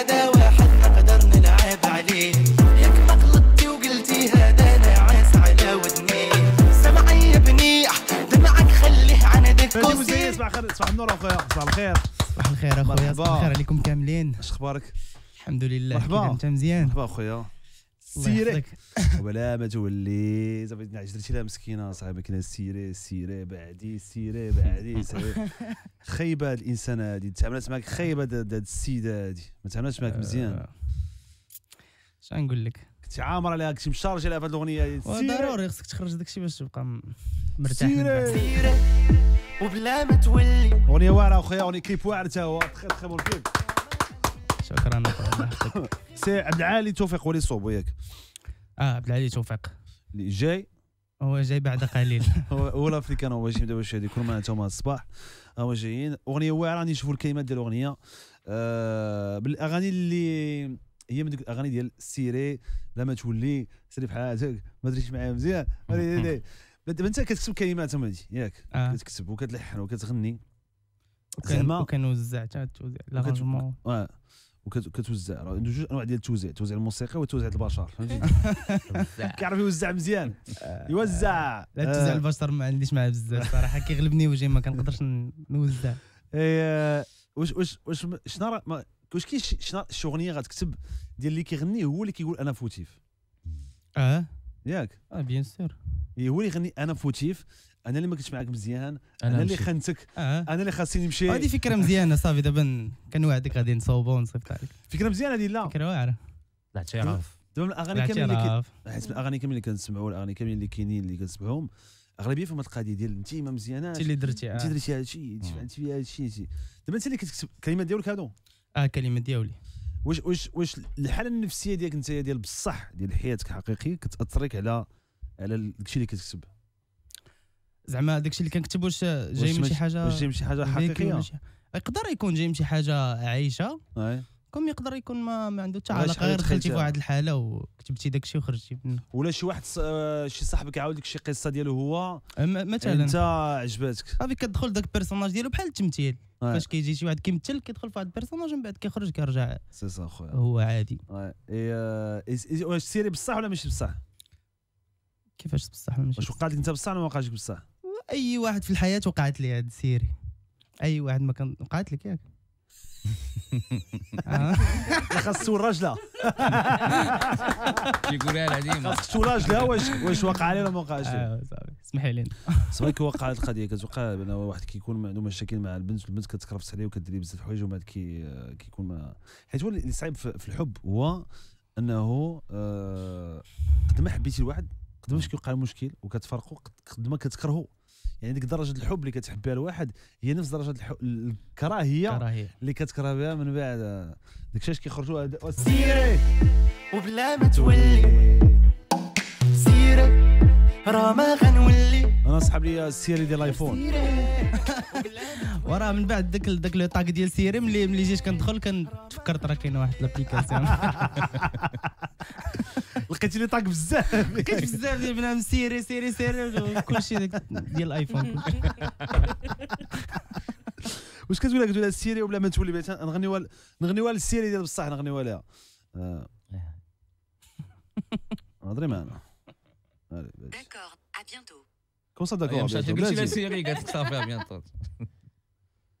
هذا واحد نقدر نلعب عليه ياك ما غلطتي وقلتي هذا ناعس على ودني سمعي يا بني دمعك خليه عندك كوسي صباح الخير صباح النور اخويا صباح الخير صباح الخير اخويا صباح الخير عليكم كاملين اش اخبارك الحمد لله مرحبا انت مزيان مرحبا اخويا سيري وبلا ما تولي صافي عجرتي لها مسكينه صاحبي كنا سيري سيري بعدي سيري بعدي خايبه هاد الانسان هادي تعاملات معاك خايبه هاد السيده هادي ما تعاملاتش معاك آه. مزيان اش غنقول لك كنت عامر عليها كنت مشارج عليها في هاد الاغنيه ضروري خصك تخرج داكشي باش تبقى مرتاح سيري سيري وبلا ما تولي اغنيه واعره اخويا اغنيه كليب واعر تا هو تخي تخي بون كليب شكرا سي عبد العالي توفيق ولي صوب وياك اه عبد العالي توفيق اللي جاي هو جاي بعد قليل هو الافريكان هو جاي دابا هذه كل ما هما الصباح هما جايين اغنيه واعره راني نشوفوا الكلمات ديال الاغنيه آه بالاغاني اللي هي من ديك الاغاني ديال سيري بلا ما تولي سيري في حياتك ما دريتش معايا مزيان انت كتكتب كلمات هادي ياك آه. كتكتب وكتلحن وكتغني زعما وكنوزع توزيع لاغونجمون آه. وكتوزع عنده جوج انواع ديال التوزيع توزيع الموسيقى وتوزيع البشر فهمتي كيعرف يوزع مزيان آه. يوزع لا توزيع آه. البشر ما عنديش معاه بزاف صراحه كيغلبني وجهي ما كنقدرش نوزع إيه، واش واش واش شنو واش كاين شنو الشغنيه غتكتب ديال اللي كيغني هو اللي كيقول انا فوتيف اه ياك اه بيان إيه، سور هو اللي يغني انا فوتيف انا اللي ما كنتش معاك مزيان انا, أنا اللي خنتك آه. انا اللي خاصني نمشي هذه فكره مزيانه صافي دابا كنوعدك غادي نصوبو ونصيفط عليك فكره مزيانه هذه لا فكره واعره الاعتراف دابا الاغاني كاملين اللي حيت الاغاني كاملين اللي كنسمعوا الاغاني كاملين اللي كاينين اللي كنسمعهم اغلبيه فهمت القضيه ديال انت ما مزياناش انت اللي درتي آه. انت درتي هذا الشيء انت آه. فعلتي فيها هذا الشيء دابا انت اللي كتكتب الكلمات ديالك هادو اه الكلمات ديالي واش واش واش الحاله النفسيه ديالك انت ديال بصح ديال حياتك حقيقي كتاثرك على على الشيء اللي كتكتب زعما داكشي اللي كنكتب واش جاي من شي حاجه واش جاي من شي حاجه حقيقيه يقدر يكون جاي من شي حاجه عايشه أي. كم يقدر يكون ما, ما عنده حتى علاقه غير دخلتي في واحد الحاله وكتبتي داكشي وخرجتي منه ولا شي واحد آه، شي صاحبك عاود لك شي قصه ديالو هو أه، مثلا انت عجباتك صافي كتدخل داك البيرسوناج ديالو بحال التمثيل فاش كيجي شي واحد كيمثل كيدخل في واحد البيرسوناج من بعد كيخرج كيرجع سي سا خويا هو عادي آه، واش سيري بصح ولا ماشي بصح كيفاش بصح ولا ماشي واش وقع لك انت بصح ولا ما وقعش بصح اي واحد في الحياه وقعت لي هاد السيري اي واحد ما كان وقعت لك ياك خاص تسول راجله تيقولها لها ديما خاص تسول واش واش وقع لي ولا ما وقعش آه، لي اسمحي صافي كي وقع هذه القضيه كتوقع بان واحد كيكون عنده مشاكل مع البنت والبنت كتكرفس عليه وكدير ليه بزاف الحوايج ومن بعد كي كيكون حيت هو اللي صعيب في الحب هو انه آه، قد ما حبيتي الواحد قد ما كيوقع المشكل وكتفرقوا قد ما كتكرهوا يعني ديك درجه الحب اللي كتحب بها الواحد هي نفس درجه الحب الكراهيه اللي كتكره بها من بعد داك الشيء كيخرجوا سيري وبلا ما تولي سيري راه ما غنولي انا صاحب لي السيري ديال الايفون وراه من بعد داك داك لو طاك ديال سيري ملي ملي جيت كندخل كنتفكرت راه كاين واحد لابليكاسيون لقيتي لي طاك بزاف لقيت بزاف ديال بنادم سيري سيري سيري كلشي ديال الايفون واش كتقول لك كتولي السيري ولا ما تولي بيتها نغنيوها نغنيوها للسيري ديال بصح نغنيوها لها هضري معنا داكور ا بيانتو كون صا داكور مشات قلت لها سيري قالت لك صافي ا بيانتو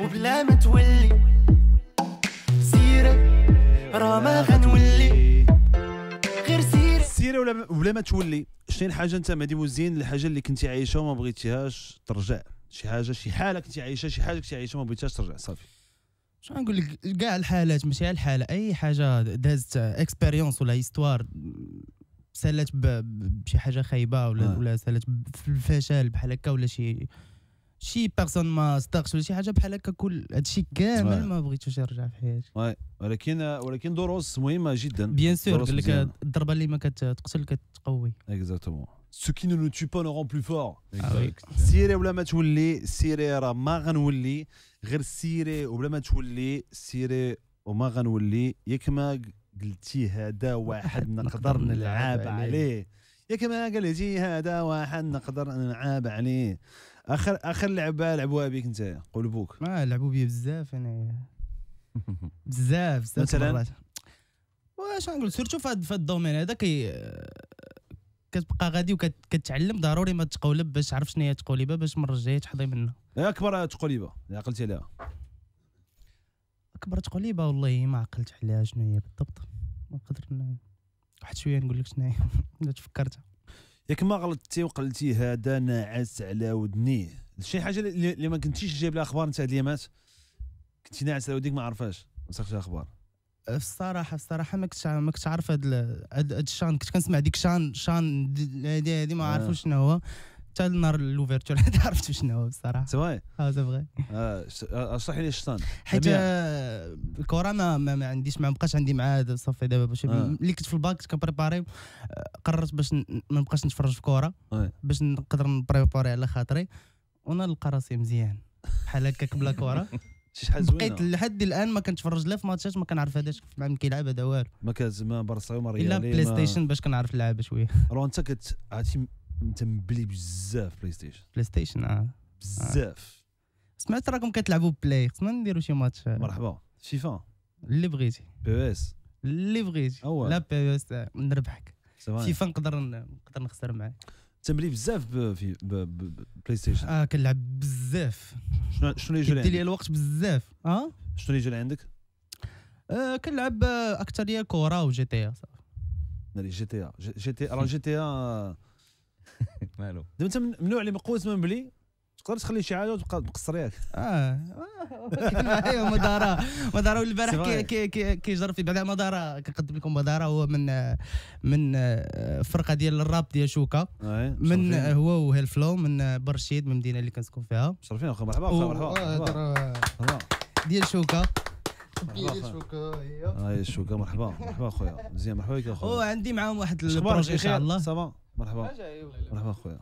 وبلا ما تولي سيرة راه ما غنولي غير سيرة سيرة ولا ولا ما تولي شنو الحاجه انت مهدي مزين الحاجة اللي كنتي عايشه وما بغيتيهاش ترجع شي حاجة شي حالة كنتي عايشه شي حاجة كنتي عايشه وما بغيتيهاش ترجع صافي شنو نقول لك كاع الحالات ماشي على الحالة أي حاجة دازت اكسبيريونس ولا هيستوار سالت بشي حاجة خايبة ولا آه. ولا سالت في الفشل بحال هكا ولا شي شي بيرسون ما صدقش ولا شي حاجه بحال هكا كل هادشي كامل ما بغيتوش يرجع في حياتي واي ولكن ولكن دروس مهمه جدا بيان سور قال لك الضربه اللي ما كتقتل كتقوي اكزاكتومون سو كي نو تو با نو رون بلو فور سيري ولا ما تولي سيري راه ما غنولي غير سيري وبلا ما تولي سيري وما غنولي ياك ما قلتي هذا واحد نقدر نلعب عليه ياك ما قلتي هذا واحد نقدر نلعب عليه اخر اخر لعبه لعبوها بك انت قول بوك ما آه، لعبوا بيا بزاف انا بزاف بزاف مثلا واش نقول سيرتو في هذا الدومين هذا كي آه، كتبقى غادي وكتعلم ضروري ما تقولب باش تعرف شنو هي التقوليبه باش المره الجايه تحضي منها اكبر تقوليبه اللي عقلتي عليها اكبر تقوليبه والله ما عقلت عليها شنو هي بالضبط ما نقدر واحد شويه نقول لك شنو هي تفكرتها ياك ما غلطتي وقلتي هذا ناعس على ودنيه شي حاجه اللي ما كنتيش جايب لها اخبار نتاع هاد اليامات كنتي ناعس على وديك ما عرفاش ما سقش اخبار في الصراحه في الصراحه ما كنتش ما كنتش عارف هاد هاد الشان كنت كنسمع ديك شان شان هادي هادي ما آه. عارفوش شنو هو حتى النهار لوفيرتور حتى عرفت شنو هو بصراحه سواي اه صافغي آه، آه، اشرح لي الشيطان حيت آه، الكوره ما, ما, عنديش ما بقاش عندي معاه صافي دابا باش اللي كنت في الباك كنبريباري قررت باش ما نبقاش نتفرج في كره باش نقدر نبريباري على خاطري وانا نلقى راسي مزيان بحال هكاك بلا كوره شحال زوينه بقيت لحد الان ما كنتفرج لا في ماتشات ما كنعرف هذا مع من كيلعب هذا والو ما كان زعما برصاي وما ريالي الا بلاي ستيشن باش كنعرف اللعابه شويه رو انت كت عرفتي مبلي بزاف بلاي ستيشن بلاي ستيشن اه بزاف آه. سمعت راكم كتلعبوا بلاي خصنا نديروا شي ماتش مرحبا شيفا اللي بغيتي بي او اس اللي بغيتي لا بي او آه، اس نربحك شيفا نقدر نقدر نخسر معاك تنبلي بزاف في بلاي ستيشن اه كنلعب بزاف شنو شنو اللي جري لي الوقت بزاف اه شنو اللي جري عندك آه كنلعب آه، اكثر هي كره وجي تي صافي جي تي إيه، جي تي راه جي تي إيه. مالو دابا انت النوع اللي مقوس من بلي تقدر تخلي شي حاجه وتبقى مقصر ياك اه ايوا مدارا مدارا البارح كيجرب في بعد مدارا كنقدم لكم مدارا هو من من آه، فرقه ديال الراب ديال شوكا من آه، هو وهيل فلو من آه، برشيد من المدينه اللي كنسكن فيها مشرفين اخو مرحبا اخو مرحبا ديال شوكا هي شوكا مرحبا مرحبا اخويا مزيان مرحبا بك اخويا وعندي معاهم واحد البروجي ان شاء الله صباح مرحبا مرحبا خويا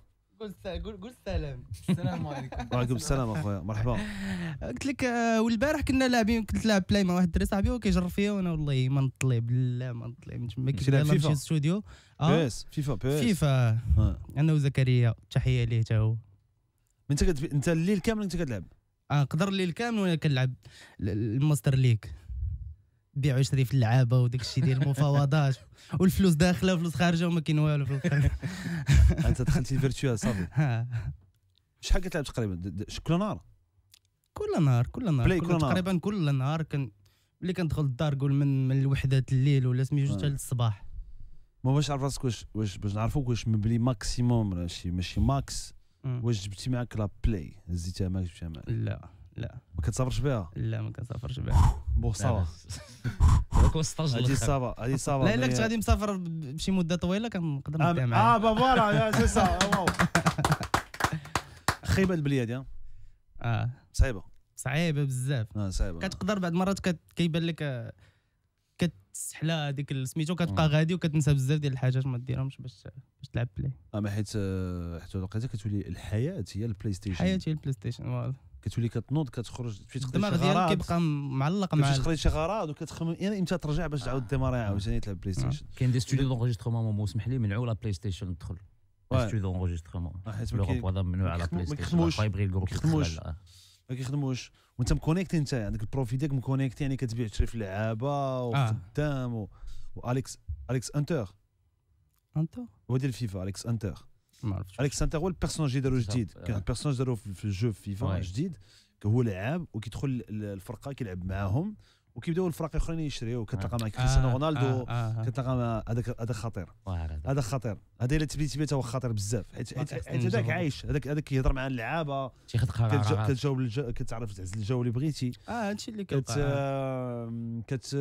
قول قول السلام السلام عليكم وعليكم السلام اخويا مرحبا قلت لك آه، والبارح كنا لاعبين كنت لاعب بلاي مع واحد الدري صاحبي وكيجرب فيا وانا والله ما نطلي بالله ما نطلي من تما فيا في الاستوديو آه. بيس فيفا بيس فيفا آه. انا وزكريا تحيه ليه حتى هو انت انت الليل كامل انت كتلعب اه نقدر الليل كامل وانا كنلعب الماستر ليك بيعوا يشري في اللعابه وداك الشيء ديال المفاوضات والفلوس داخله وفلوس خارجه وما كاين والو في الاخر انت دخلتي فيرتوال صافي شحال كتلعب تقريبا كل نهار كل نهار كل نهار تقريبا كل نهار كان ملي كندخل الدار قول من من الوحدات الليل ولا سميتو حتى الصباح ما باش نعرف راسك واش واش باش نعرفوك واش مبلي ماكسيموم ماشي ماشي ماكس واش جبتي معاك لا بلاي هزيتها معاك جبتها معاك لا لا ما كتسافرش بها لا ما كنسافرش بها بو صافا هذاك هو هادي صافا هادي صافا لا الا كنت غادي مسافر بشي مده طويله كنقدر نديها معاك اه فوالا سي سا آه، خيبه البلياد آه. اه صعيبه صعيبه بزاف اه صعيبه كتقدر بعض المرات كيبان لك آه، كتسحلى هذيك سميتو كتبقى غادي وكتنسى بزاف ديال الحاجات ما ديرهمش باش باش تلعب بلاي اما حيت حيت لقيتها كتولي الحياه هي البلاي ستيشن الحياه هي البلاي ستيشن فوالا كتولي كتنوض كتخرج الدماغ ديالك كيبقى معلق مع كتمشي تقري شي غراض وكتخمم يعني امتى ترجع باش تعاود آه. ديماري عاوتاني آه. تلعب بلاي ستيشن آه. كاين دي ستوديو دونجسترومون مومو سمح لي منعوا لا بلاي ستيشن تدخل ستوديو دونجسترومون لوروب هذا ممنوع على بلاي ستيشن يبغي الجروب ما كيخدموش وانت مكونيكتي انت عندك البروفي ديالك مكونيكتي يعني كتبيع تشري في اللعابه وخدام واليكس اليكس انتر انتر هو ديال فيفا اليكس انتر ما عرفتش عليك هو البيرسوناج اللي داروا جديد كان آه. البيرسوناج داروا في الجو فيفا جديد هو لعاب وكيدخل الفرقه كيلعب معاهم وكيبداو الفرق الاخرين يشريو كتلقى آه. مع كريستيانو آه. رونالدو كتلقى مع هذاك هذا خطير هذا خطير هذا الا تبي تبي هو خطير بزاف حيت هذاك عايش هذاك هذاك كيهضر مع اللعابه تيخد قرارات كتجاوب كتعرف تعزل الجو اللي بغيتي اه هادشي اللي كت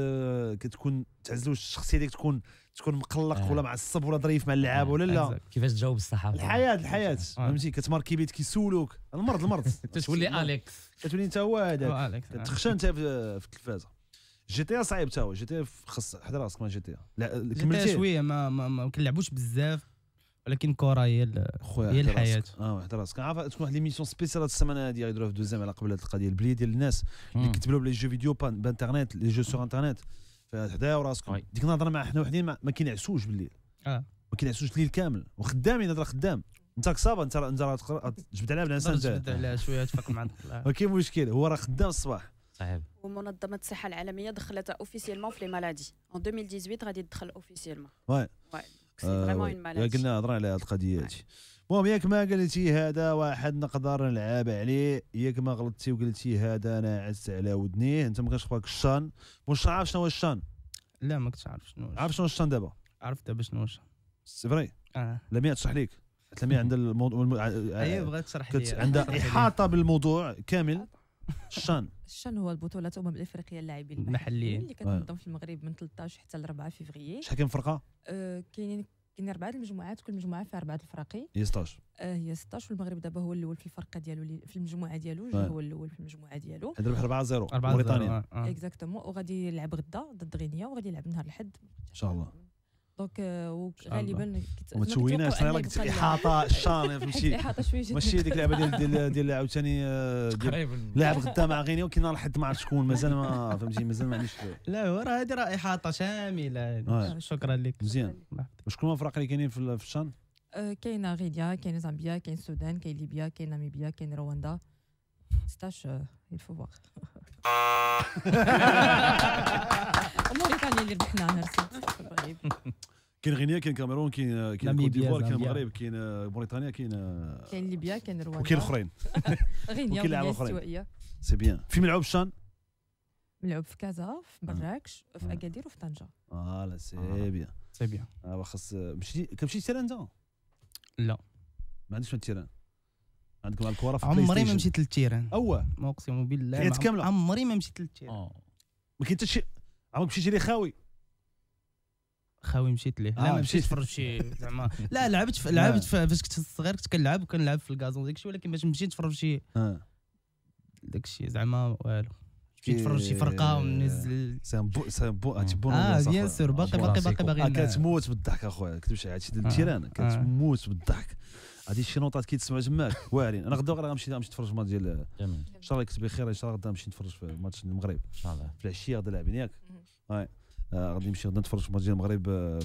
كتكون تعزل الشخصيه ديالك تكون تكون مقلق آه. ولا معصب ولا ظريف مع اللعاب آه. ولا لا كيفاش تجاوب الصحافه الحياه الحياه آه. فهمتي كتماركي بيت كيسولوك المرض المرض تولي اليكس كتولي انت هو هذاك تخشى انت في التلفازه جي تي إيه صعيب تا هو جي تي إيه خص حدا راسك ما جي تي إيه. لا كملتي شويه ما ما, ما كنلعبوش بزاف ولكن الكره هي هي الحياه اه واحد راسك عارف تكون واحد ليميسيون سبيسيال هاد السمانه هادي غيديروها في دوزيام على قبل هاد القضيه البلي ديال الناس اللي كتبلوا بلي جو فيديو بان بانترنيت لي جو سور انترنيت حدايا وراسكم طيب. ديك النهضره مع حنا وحدين ما, كينعسوش بالليل اه ما كينعسوش الليل كامل وخدامين هضره خدام انت كصابه انت انت جبد عليها بالانسان جبد عليها شويه تفك مع ما كاين مشكل هو راه خدام الصباح صحيح ومنظمه الصحه العالميه دخلتها اوفيسيلمون في لي مالادي ان 2018 غادي تدخل اوفيسيلمون وي وي سي فريمون اون مالادي قلنا هضرنا على هذه القضيه هذه المهم ياك ما قلتي هذا واحد نقدر نلعب عليه ياك ما غلطتي وقلتي هذا انا عزت على ودنيه انت ما كانش خباك الشان واش عارف شنو هو الشان لا ما كنتش عارف شنو عارف شنو الشان دابا عرفت دابا شنو هو الشان سي فري اه لمياء أيوة، تشرح ليك لمياء عندها الموضوع الم... ايوه بغات تشرح لي عندها احاطه بالموضوع كامل الشان الشان هو البطولة الامم الافريقيه اللاعبين المحليين اللي كتنظم آه. في المغرب من 13 حتى ل 4 فيفري شحال كاين فرقه؟ أه كاينين كاين اربعه المجموعات كل مجموعه فيها اربعه الفراقي هي 16 اه هي 16 والمغرب دابا هو الاول في الفرقه ديالو في المجموعه ديالو جو نعم. هو الاول في المجموعه ديالو ربح 4 0 موريتانيا اكزاكتومون آه، آه. وغادي يلعب غدا ضد غينيا وغادي يلعب نهار الاحد ان شاء الله دونك آه، وغالبا ما تشويناش راه قلت احاطه الشان فهمتي احاطه شويه ماشي ديك اللعبه ديال ديال ديال عاوتاني آه، لاعب غدا مع غينيا راه لحد ما عرفت شكون مازال ما فهمتي مازال ما عنديش لا هو راه هذه راه احاطه شامله آه. شكرا لك مزيان شكون الفرق اللي كاينين في الشان كاينه غينيا كاين زامبيا كاين السودان كاين ليبيا كاين ناميبيا كاين رواندا 16 il faut voir موريتانيا اللي ربحنا نرسي كاين غينيا كاين كاميرون كاين كاين كوت ديفوار كاين المغرب كاين آه، موريتانيا كاين آه، كاين ليبيا كاين رواندا وكاين الاخرين غينيا وكاين الاخرين سي بيان في ملعب الشان ملعب في كازا في نعم. مراكش في نعم. اكادير وفي طنجه فوالا سي بيان سي بيان خاص مشيتي كمشيتي تيران انت لا ما عندكش من التيران عندكم الكره في إيه، عمري ما مشيت للتيران اوا اقسم بالله عمري ما مشيت للتيران ما كاين حتى شي عمرك مشيتي لي خاوي خاوي مشيت ليه لا آه ما مشيت تفرج شي زعما لا لعبت في آه. لعبت فاش كنت صغير كنت كنلعب وكنلعب في الكازون داك الشيء ولكن باش نمشي نتفرج شي آه. داك الشيء زعما والو مشيت نتفرج شي فرقه ونزل سي بو سي بو اه, آه، بيان سور باقي باقي باقي باقي كتموت بالضحك اخويا كنت مش عاد التيران كتموت بالضحك هذه كي كيتسمع تماك واعرين انا غدا غنمشي نمشي نتفرج الماتش ديال ان شاء الله يكتب بخير ان شاء الله غدا نمشي نتفرج في ماتش المغرب ان شاء الله في العشيه غدا لاعبين ياك هاي آه، غادي نمشي غدا نتفرج في ماتش المغرب آه،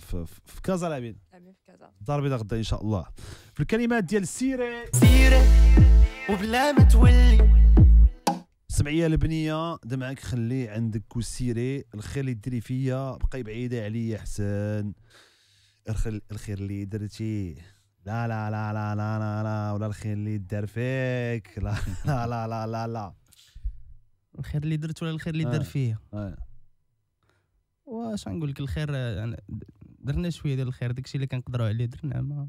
في, كازا لاعبين لاعبين في كازا الدار البيضاء غدا ان شاء الله في الكلمات ديال سيري سيري وبلا ما تولي يا البنيه دمعك خلي عندك وسيري الخير اللي ديري فيا بقاي بعيده عليا حسن الخير اللي درتيه لا لا لا لا لا لا لا ولا الخير اللي دار فيك لا لا لا لا لا, لا. الخير اللي درت ولا الخير اللي دار فيا واش غنقول لك الخير درنا شويه ديال الخير داكشي اللي كنقدروا عليه درنا ما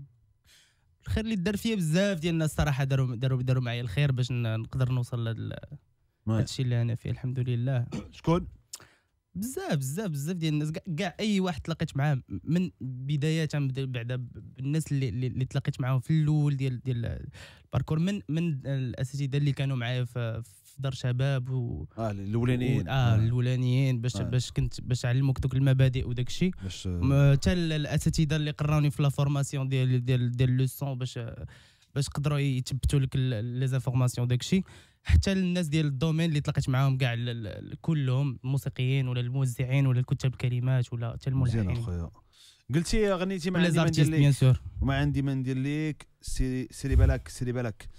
الخير اللي دار فيا بزاف ديال الناس صراحه داروا داروا داروا معايا الخير باش نقدر نوصل لهذا الشيء اللي انا فيه الحمد لله شكون بزاف بزاف بزاف ديال الناس كاع اي واحد تلاقيت معاه من بدايات بعدا بالناس اللي اللي تلاقيت معاهم في الاول ديال ديال الباركور من من الاساتذه اللي كانوا معايا في دار شباب و اه الاولانيين آه،, اه الاولانيين باش آه. باش كنت باش علموك دوك المبادئ وداك الشيء حتى الاساتذه اللي قراوني في لا فورماسيون ديال ديال ديال لوسون باش باش قدروا يثبتوا لك لي زانفورماسيون داك الشيء حتى للناس ديال الدومين اللي تلاقيت معاهم كاع كلهم الموسيقيين ولا الموزعين ولا الكتاب الكلمات ولا حتى الملحنين مزيان اخويا قلتي غنيتي ما عندي ما ندير ليك ما عندي ما ندير لك سيري سيري بالك سيري بالك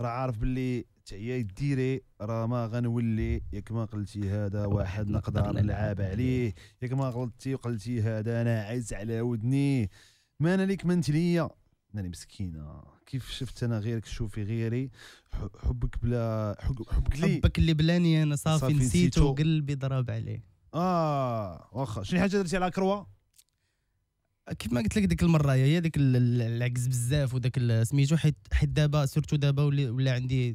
راه عارف باللي تعيا ديري راه ما غنولي ياك ما قلتي هذا واحد نقدر نلعب عليه ياك ما غلطتي وقلتي هذا انا عز على ودني ما انا ليك ما انت ليا ناني مسكينه كيف شفت انا غيرك شوفي غيري حبك بلا حبك لي حبك اللي بلاني انا صافي, صافي نسيته قلبي ضرب عليه اه واخا شنو حاجه درتي على كروه كيف ما قلت لك ديك المره هي ديك العكس بزاف وداك سميتو حيت حيت دابا سيرتو دابا ولا عندي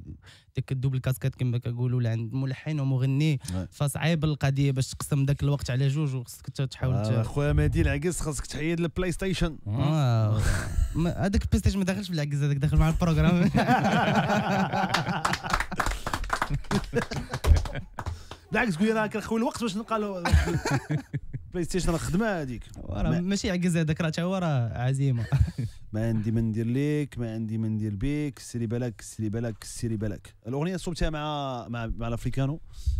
ديك الدوبل كاسكات كما كنقولوا ولا عند ملحن ومغني فصعيب القضيه باش تقسم داك الوقت على جوج وخصك تحاول آه خويا مهدي العكس خاصك تحيد البلاي ستيشن هذاك البلاي ستيشن ما داخلش بالعكس هذاك داخل مع البروغرام بالعكس قول راه كنخوي الوقت باش نلقى له بلاي ستيشن راه خدمه هذيك ماشي عكز هذاك راه هو راه عزيمه ما عندي ما ندير ليك ما عندي ما ندير بيك سيري بالك سيري بالك سيري بالك الاغنيه صوبتها مع مع مع الافريكانو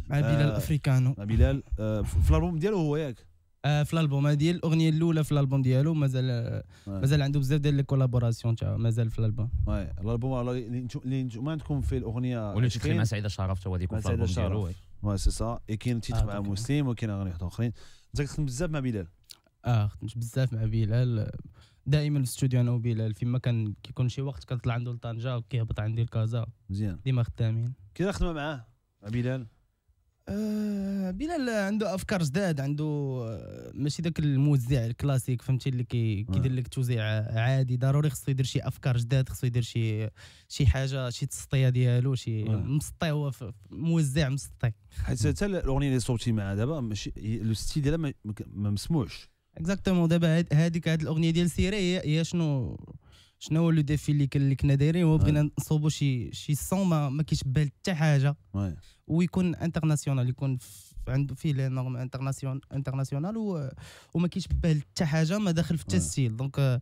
مع بلال الافريكانو آه، مع بلال آه، في الالبوم ديالو هو ياك آه، في الالبوم هذه الاغنيه الاولى في الالبوم ديالو مازال مازال عنده بزاف ديال لي كولابوراسيون تاعو مازال في الالبوم وي الالبوم اللي انتم عندكم فيه الاغنيه وليت تخيل مع سعيده شرف تو هو يكون في الالبوم ديالو سي مؤسسه كاين تيت مع مسلم وكاين اغاني واحد اخرين انت كتخدم بزاف مع بلال اه خدمت بزاف مع بلال دائما في الاستوديو انا وبلال فيما كان كيكون شي وقت كنطلع عنده لطنجه وكيهبط عندي لكازا مزيان ديما خدامين كي خدمه معاه مع بلال آه، بلال عنده افكار جداد عنده آه، ماشي داك الموزع الكلاسيك فهمتي اللي كي كيدير آه. لك توزيع عادي ضروري خصو يدير شي افكار جداد خصو يدير شي شي حاجه شي تسطيه ديالو شي مسطي هو موزع مسطي حيت حتى الاغنيه اللي صوبتي معها دابا ماشي لو ستي ديالها ما مسموعش اكزاكتومون دابا هذيك هاد الاغنيه ديال سيري هي شنو شنو هو لو ديفي اللي اللي كنا دايرين هو بغينا نصوبوا شي شي سون ما, ما كيشبه حتى حاجه ويكون انترناسيونال يكون عنده فيه لي نورم انترناسيون انترناسيونال وما كيشبه حتى حاجه ما داخل في التسجيل دونك euh،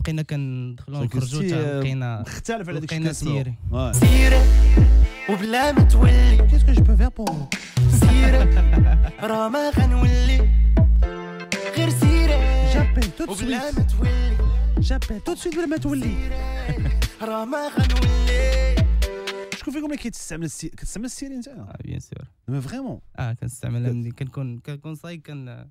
بقينا كندخلوا حتى بقينا euh، مختلف على ديك الشيء سيري سيري وبلا ما تولي كيسكو جو بو فير بور سيري راه ما غنولي غير سيري وبلا ما تولي جابيه تو سويت بلا ما تولي راه ما غنولي شكون فيكم اللي كيتستعمل كتستعمل السيري انت اه بيان سور مي فريمون اه كنستعملها ملي كنكون كنكون صايك كن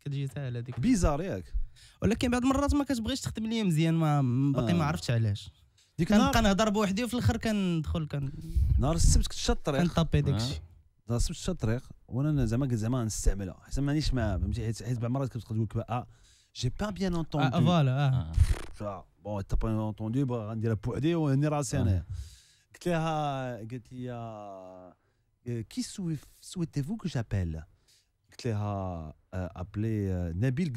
كتجي ساهله هذيك بيزار ياك ولكن بعض المرات ما كتبغيش تخدم ليا مزيان ما باقي ما آه. عرفتش علاش ديك كنبقى نهضر بوحدي وفي الاخر كندخل كن نهار السبت كنت شاد الطريق كنطابي داكشي آه. نهار السبت شاد الطريق وانا زعما زعما نستعملها حيت مانيش مع فهمتي حيت بعض المرات كتبقى تقول اه j'ai pas bien ah, entendu. Ah, voilà. Ah. Bon, t'as pas entendu, on la pour ou on hein. ah. euh, qui souhaitez-vous que j'appelle euh, appelez euh, Nabil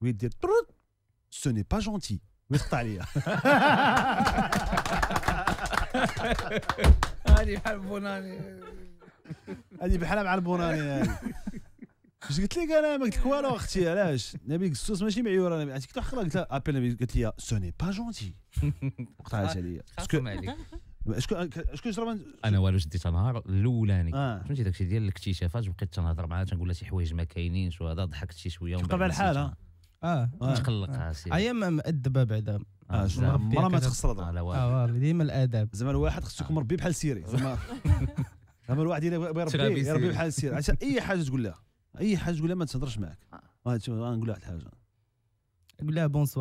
Oui, ce n'est pas gentil. اش قلت لك انا ما قلت لك والو اختي علاش نبي قصوص ماشي معيور انا عطيتك واحد قلت لها ابل نبي قالت لي سو ني با جونتي قطعت عليا شكون شكون شرب انا والو شديتها نهار الاولاني آه. فهمتي داكشي ديال الاكتشافات بقيت تنهضر معاها تنقول لها شي حوايج ما كاينينش وهذا ضحكت شي شويه بقى الحاله آه. اه تقلق هي مأدبه بعدا اه, آه، مرة ما تخسر الهضره ديما الاداب زعما الواحد خصو يكون مربي بحال سيري زعما الواحد يربي يربي بحال سيري اي حاجه تقول لها je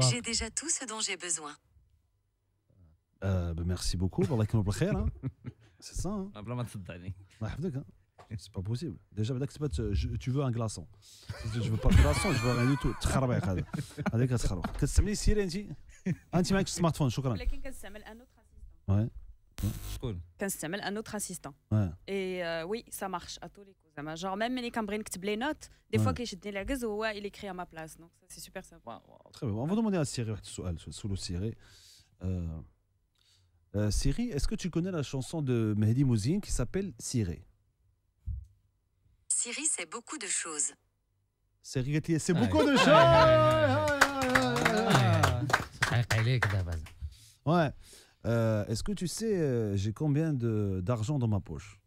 J'ai déjà tout ce dont j'ai besoin. Bah merci beaucoup pour C'est ça. C'est pas possible. Déjà, tu veux un glaçon. Je veux pas de glaçon, je veux rien du Tu Allez, tu Qu'est-ce que tu veux Un smartphone Qu'est-ce que Un autre assistant. Oui. Cool. Qu'est-ce que tu Un autre assistant. Et euh, oui, ça marche à tous les coups. Genre, même les cambrines qui te notes, des fois, que je te il écrit à ma place. Donc, c'est super sympa. Très bien. On va demander à Siri un sous le Siri. Euh, euh, Siri, est-ce que tu connais la chanson de Mehdi Mouzine qui s'appelle Siri Siri, c'est beaucoup de choses. Siri, c'est beaucoup de choses. Ouais. Est-ce que tu sais, euh, j'ai combien d'argent dans ma poche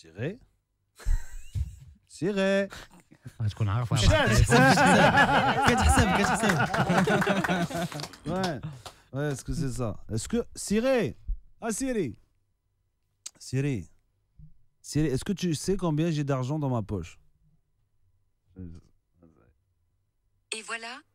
Siré, Siré, Est-ce qu'on a Ouais. Ouais, est-ce que c'est ça Est-ce que. Siré Ah, Siré Siré. Siré, est-ce que tu sais combien j'ai d'argent dans ma poche Et voilà,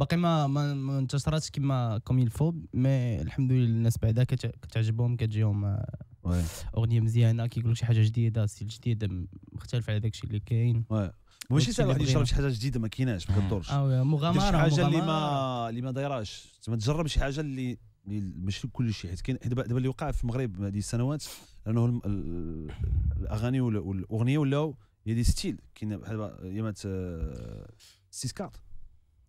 باقي ما ما انتشراتش كما كوم الفو مي الحمد لله الناس بعدا كتعجبهم كتجيهم آه، اغنيه مزيانه كيقولوا شي حاجه جديده ستيل جديد مختلف على داكشي اللي كاين ماشي ساهل واحد يشرب شي حاجه جديده ما كايناش ما كدورش اه, آه، مغامره شي حاجه اللي ما اللي ما دايراش تما تجرب شي حاجه اللي ماشي كلشي حيت كاين دابا دابا اللي وقع في المغرب هذه السنوات لانه الاغاني والاغنيه ولاو هي دي ستيل كاين بحال يامات آه، سيسكارت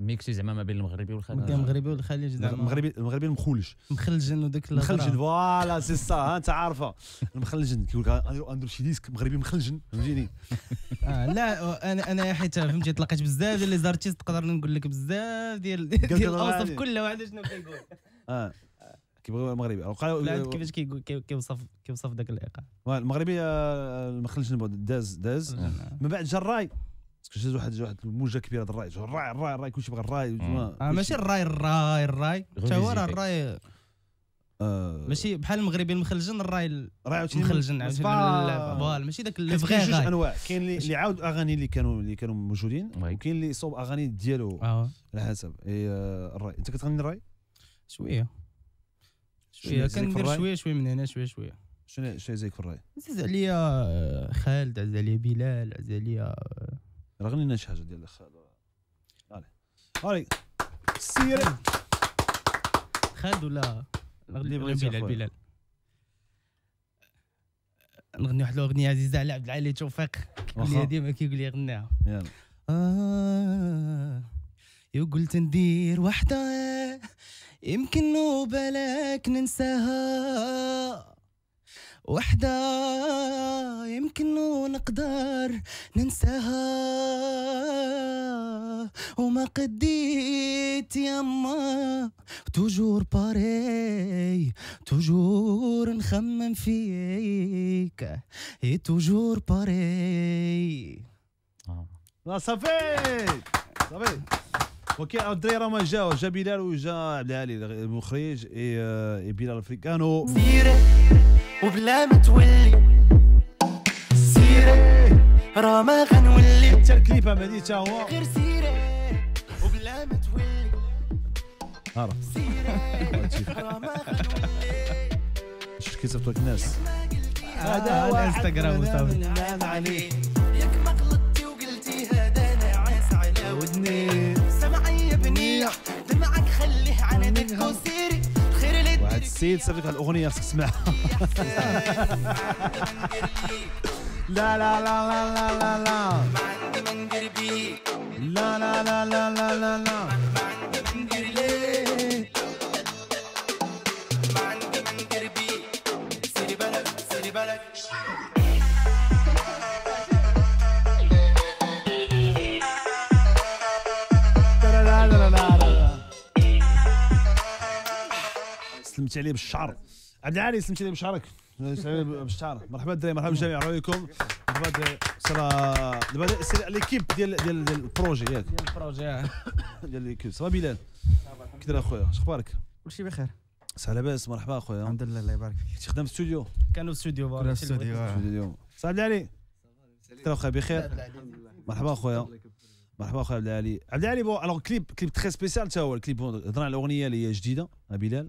ميكسي زعما ما بين المغربي والخليج المغربي والخليج زعما المغربي المغربي المخلج مخلجن وداك المخلجن فوالا سي سا انت عارفه المخلجن كيقول لك غندير شي ديسك مغربي مخلجن فهمتيني آه، لا انا انا حيت فهمتي تلاقيت بزاف ديال لي زارتيست نقدر نقول لك بزاف ديال ديال الاوصاف كل واحد شنو كيقول اه كيبغي المغربي كيفاش كيقول كيوصف كيوصف ذاك الايقاع المغربي آه، المخلجن داز داز آه. من بعد جراي باسكو شاز واحد واحد الموجه كبيره ديال الراي الراي الراي الراي كلشي بغى الراي آه، ماشي الراي الراي الراي حتى هو راه الراي آه. ماشي بحال المغربي المخلجن الراي المخلجن فوالا ماشي ذاك الفغي جوج انواع كاين اللي عاود اغاني اللي كانوا اللي كانوا موجودين وكاين اللي صوب اغاني ديالو آه. على حسب الراي انت كتغني الراي شويه شويه كندير شويه شويه من هنا شويه شويه شنو شنو زيك في الراي عزيز عليا خالد عزيز عليا بلال عزيز عليا رغني شي حاجه ديال الاخ علي علي سير خالد ولا اللي بغيتي بلال بلال نغني واحد الاغنيه عزيزه على عبد العالي توفيق اللي ديما كيقول لي غناها يلا آه يقول تندير وحده يمكن نوبه لك ننساها وحدة يمكن ونقدر ننساها وما قديت يما توجور باري توجور نخمم فيك اي توجور باري لا صافي صافي اوكي الدراري راهما جاو جا بلال وجا عبد العالي المخرج اي آه، بلال افريكانو وبلا ما تولي سيري راه ما غنولي حتى الكليبه مالي تا هو غير سيري وبلا ما تولي هرا راه ما غنولي شكيت الناس هذا هو الانستغرام صافي سيد ساب لك الاغنيه خصك تسمعها لا لا لا لا لا لا لا لا لا لا لا لا لا عليه بالشعر عبد العالي سلمتي عليه بشعرك بالشعر مرحبا الدراري مرحبا بالجميع عليكم مرحبا الدراري سرا دابا سير ليكيب ديال ديال ديال البروجي ياك ديال البروجي آه. ديال ليكيب سرا بلال كي داير اخويا اخبارك كلشي بخير صح لاباس مرحبا اخويا الحمد لله الله يبارك فيك تخدم في الاستوديو كانوا في الاستوديو كنا آه. في الاستوديو اليوم صح عبد العالي كثر اخويا بخير مرحبا اخويا مرحبا اخويا عبد العالي عبد العالي بون الوغ كليب كليب تخي سبيسيال تا هو الكليب هضرنا على الاغنيه اللي هي جديده بلال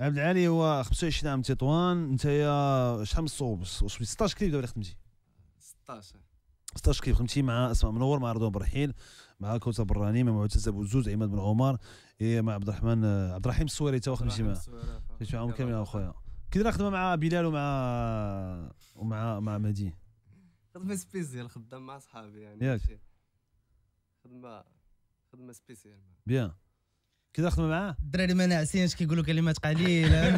عبد العالي هو 25 عام تطوان نتايا شحال من الصوب 16 كليب دابا خدمتي 16 16 كليب خدمتي مع اسماء منور مع رضوان برحيل مع كوثر براني مع معتز ابو زوز عماد بن عمر إيه، مع عبد الرحمن عبد الرحيم السويري تا خدمتي معاه خدمتي معاهم كاملين اخويا كي درنا خدمه مع بلال ومع ومع مع مهدي خدمه سبيسيال خدام مع صحابي يعني ياك خدمه خدمه سبيسيال بيان كذا خدمه معاه الدراري ما ناعسينش كيقولوا كلمات قليله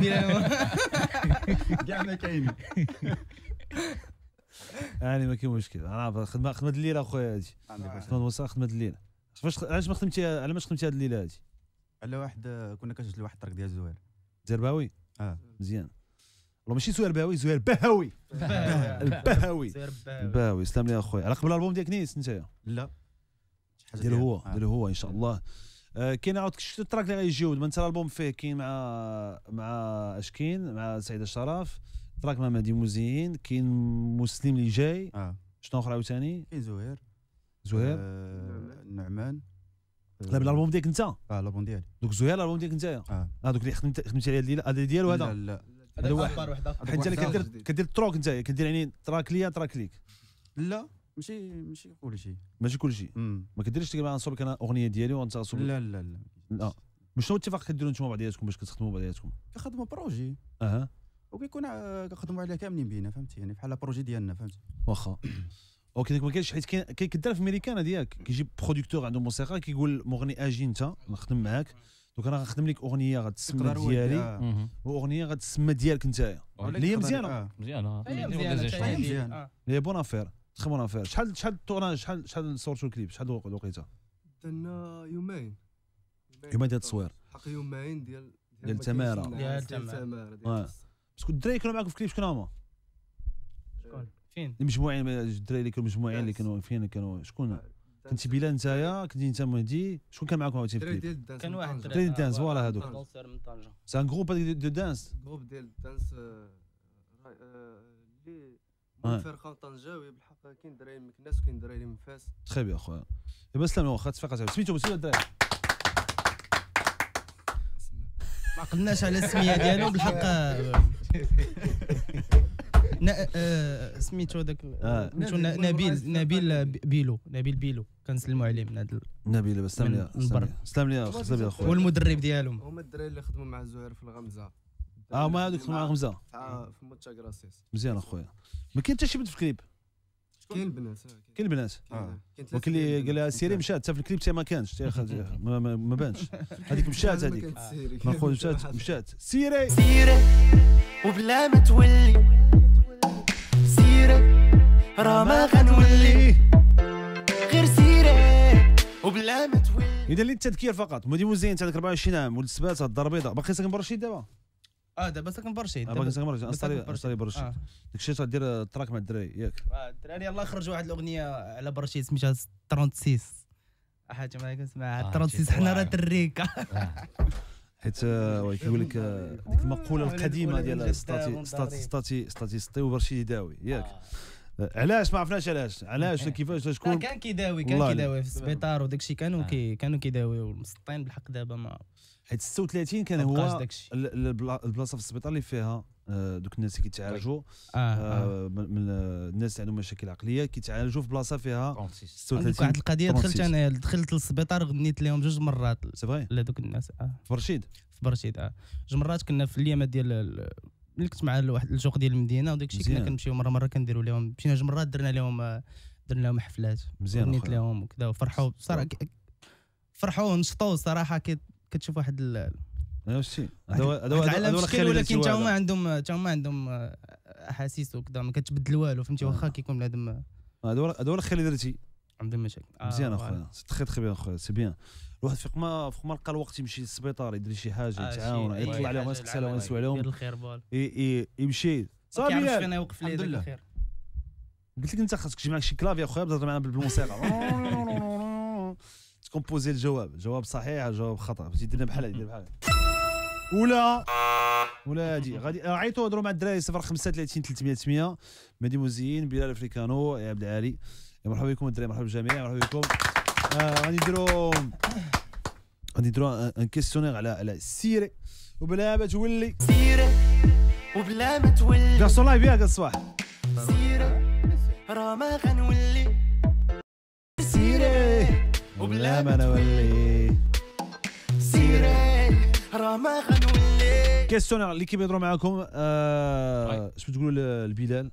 كاع ما كاين يعني ما كاين مشكل انا خدمه خدمه الليله اخويا هادي خدمه الوسط خدمه الليله علاش علاش ما خدمتي علاش خدمتي هاد الليله هادي على واحد كنا كنسجلوا لواحد الطريق ديال الزوير زرباوي اه مزيان والله ماشي زوير باوي زوير بهاوي البهاوي البهاوي سلام لي اخويا على قبل الالبوم ديالك نيس انت لا ديال هو آه. ديال هو ان شاء الله آه، كاين عاود شفت التراك اللي غيجيو من البوم فيه كاين مع مع اشكين مع سعيد الشرف تراك مع مهدي موزين كاين مسلم اللي جاي اه شنو اخر عاوتاني كاين زهير زهير آه النعمان آه، لا بالالبوم ديالك انت اه الالبوم ديالي دوك زهير الالبوم ديالك انت اه هذوك آه، اللي خدمت خدمت عليه هذا ديال وهذا لا لا هذا واحد واحد اخر حيت انت اللي كدير كدير التروك انت كدير يعني تراك ليا تراك ليك لا ماشي ماشي كلشي ماشي كلشي ما كديرش تقريبا نصوب انا اغنيه ديالي ونتصل لا لا لا لا شنو الاتفاق كديروا نتوما بعضياتكم باش كتخدموا بعضياتكم كنخدموا بروجي اها وكيكون كنخدموا عليها كاملين بينا فهمتي يعني بحال بروجي ديالنا فهمتي واخا اوكي ما كاينش حيت كاين كدار في امريكانا ديالك كيجيب برودكتور عنده موسيقى كيقول مغني اجي انت نخدم معاك دوك انا غنخدم لك اغنيه غتسمى ديالي آه. واغنيه غتسمى ديالك انت اللي آه. آه. هي مزيانه مزيانه طيب. مزيانه هي بون افير تخي مون افير شحال شحال التورناج شحال شحال صورتوا الكليب شحال الوقيته درنا يومين يومين ديال التصوير حق يومين ديال ديال التماره ديال التماره آه. باسكو الدراري كانوا معاكم في الكليب شكون هما شكون فين المجموعين الدراري اللي كانوا مجموعين اللي كانوا فين كانوا شكون كنت بلا نتايا كنت انت مهدي شكون كان معاكم عاوتاني في الكليب كان واحد الدراري ديال الدانس فوالا هذوك سان سي ان جروب دو دانس جروب ديال الدانس اللي آه، الفرقه طنجه بالحق كاين دراري من مكناس وكاين دراري من فاس تخي بيان خويا دابا سلام واخا اتفاق سميتو مسيو الدراري ما قلناش على السميه ديالو بالحق آه، سميتو هذاك آه. سميتو نبيل نبيل بيلو نبيل بيلو كنسلموا عليه من هذا نبيل سلام ليا سلام ليا سلام ليا خويا والمدرب ديالهم هما الدراري اللي خدموا مع زهير في الغمزه اه ما هذوك مع غمزه في تشاك راسيس مزيان اخويا ما كاين حتى شي بنت في الكليب كاين البنات كاين آه. البنات ولكن اللي قال لها سيري مشات حتى في الكليب حتى ما كانش ما, ما بانش هذيك مشات هذيك ما خويا مشات مشات سيري سيري وبلا ما تولي سيري راه ما غنولي غير سيري وبلا ما تولي اذا للتذكير فقط مدير مزين تاع 24 عام ولد سبات الدار البيضاء باقي ساكن برشيد دابا اه دابا ساكن برشيد دابا ساكن برشيد انصاري انصاري برشيد داك الشيء تدير تراك مع الدراري ياك آه الدراري يلاه خرج واحد الاغنيه على برشيد سميتها 36 حاجه ما كنسمعها 36 حنا راه دريك حيت كيقول لك ديك المقوله القديمه ديال ستاتي ستاتي ستاتي ستاتي وبرشيد يداوي ياك علاش ما عرفناش علاش علاش كيفاش شكون كان كيداوي كان كيداوي في السبيطار وداك الشيء كانوا آه. كي كانوا كيداويو المسطين بالحق دابا ما حيت 36 كان هو البلاصه في السبيطار اللي فيها آه، دوك الناس اللي كيتعالجوا آه, آه. من الناس اللي عندهم مشاكل عقليه كيتعالجوا في بلاصه فيها 36 واحد القضيه دخلت انا دخلت للسبيطار غنيت لهم جوج مرات سي فغي دوك الناس اه في برشيد في برشيد اه جوج مرات كنا في اليمه ديال ملي كنت مع واحد الجوق ديال المدينه وداك الشيء كنا كنمشيو مره مره كنديروا لهم مشينا جوج مرات درنا لهم درنا لهم حفلات مزيان غنيت لهم وكذا وفرحوا بصراحه فرحوا ونشطوا الصراحه كتشوف واحد ال شتي ولكن تاهما هما عندهم تاهما هما عندهم آه، احاسيس وكذا ما كتبدل والو فهمتي واخا آه. كيكون بنادم آه. هذا هو هذا هو الخير اللي درتي عندهم مشاكل مزيان اخويا سي تخي تخي بيان اخويا سي بيان الواحد فيق ما فيق ما لقى الوقت يمشي للسبيطار يدير شي حاجه آه، يتعاون يطلع عليهم يسقس عليهم يسوي عليهم يدير الخير بال يمشي صافي يعرف فين يوقف لي ليه الخير قلت لك انت خاصك تجي معك شي كلافيا اخويا تهضر معنا بالموسيقى تكومبوزي الجواب الجواب صحيح الجواب خطا بغيتي دير بحال هذه دير بحال ولا ولا هادي غادي عيطوا هضروا مع الدراري 035 300 800 مهدي موزيين بلال افريكانو يا عبد العالي مرحبا بكم الدراري مرحبا بالجميع مرحبا بكم آه، غادي نديرو غادي نديرو ان كيستيونير على على سيري وبلا ما تولي سيري وبلا ما تولي جاسو لايف ياك الصباح سيري راه ما غنولي سيري وبلا ما نولي سيري راه ما غنولي كيستيونير اللي كيبيضرو معاكم اش آه، بتقولوا لبلال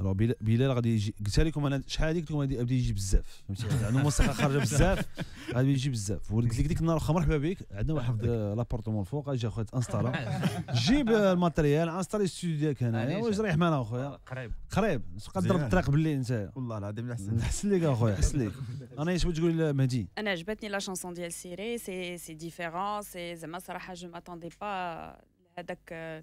الو بلال غادي يجي قلت لكم انا شحال هذيك قلت لكم غادي يجي بزاف فهمتي يعني عندهم موسيقى خارجه بزاف غادي يجي بزاف وقلت لك ديك النهار واخا مرحبا بك عندنا واحد لابارتمون الفوق اجي اخويا انستالا جيب الماتريال انستالي ستوديو ديالك هنايا واش رايح معنا اخويا قريب قريب قدر الطريق باللي انت والله العظيم احسن نحسن لك اخويا نحسن لك انا اش تقول مهدي انا عجبتني لا شانسون ديال سيري سي سي ديفيرون سي زعما صراحه جو ماتوندي با هذاك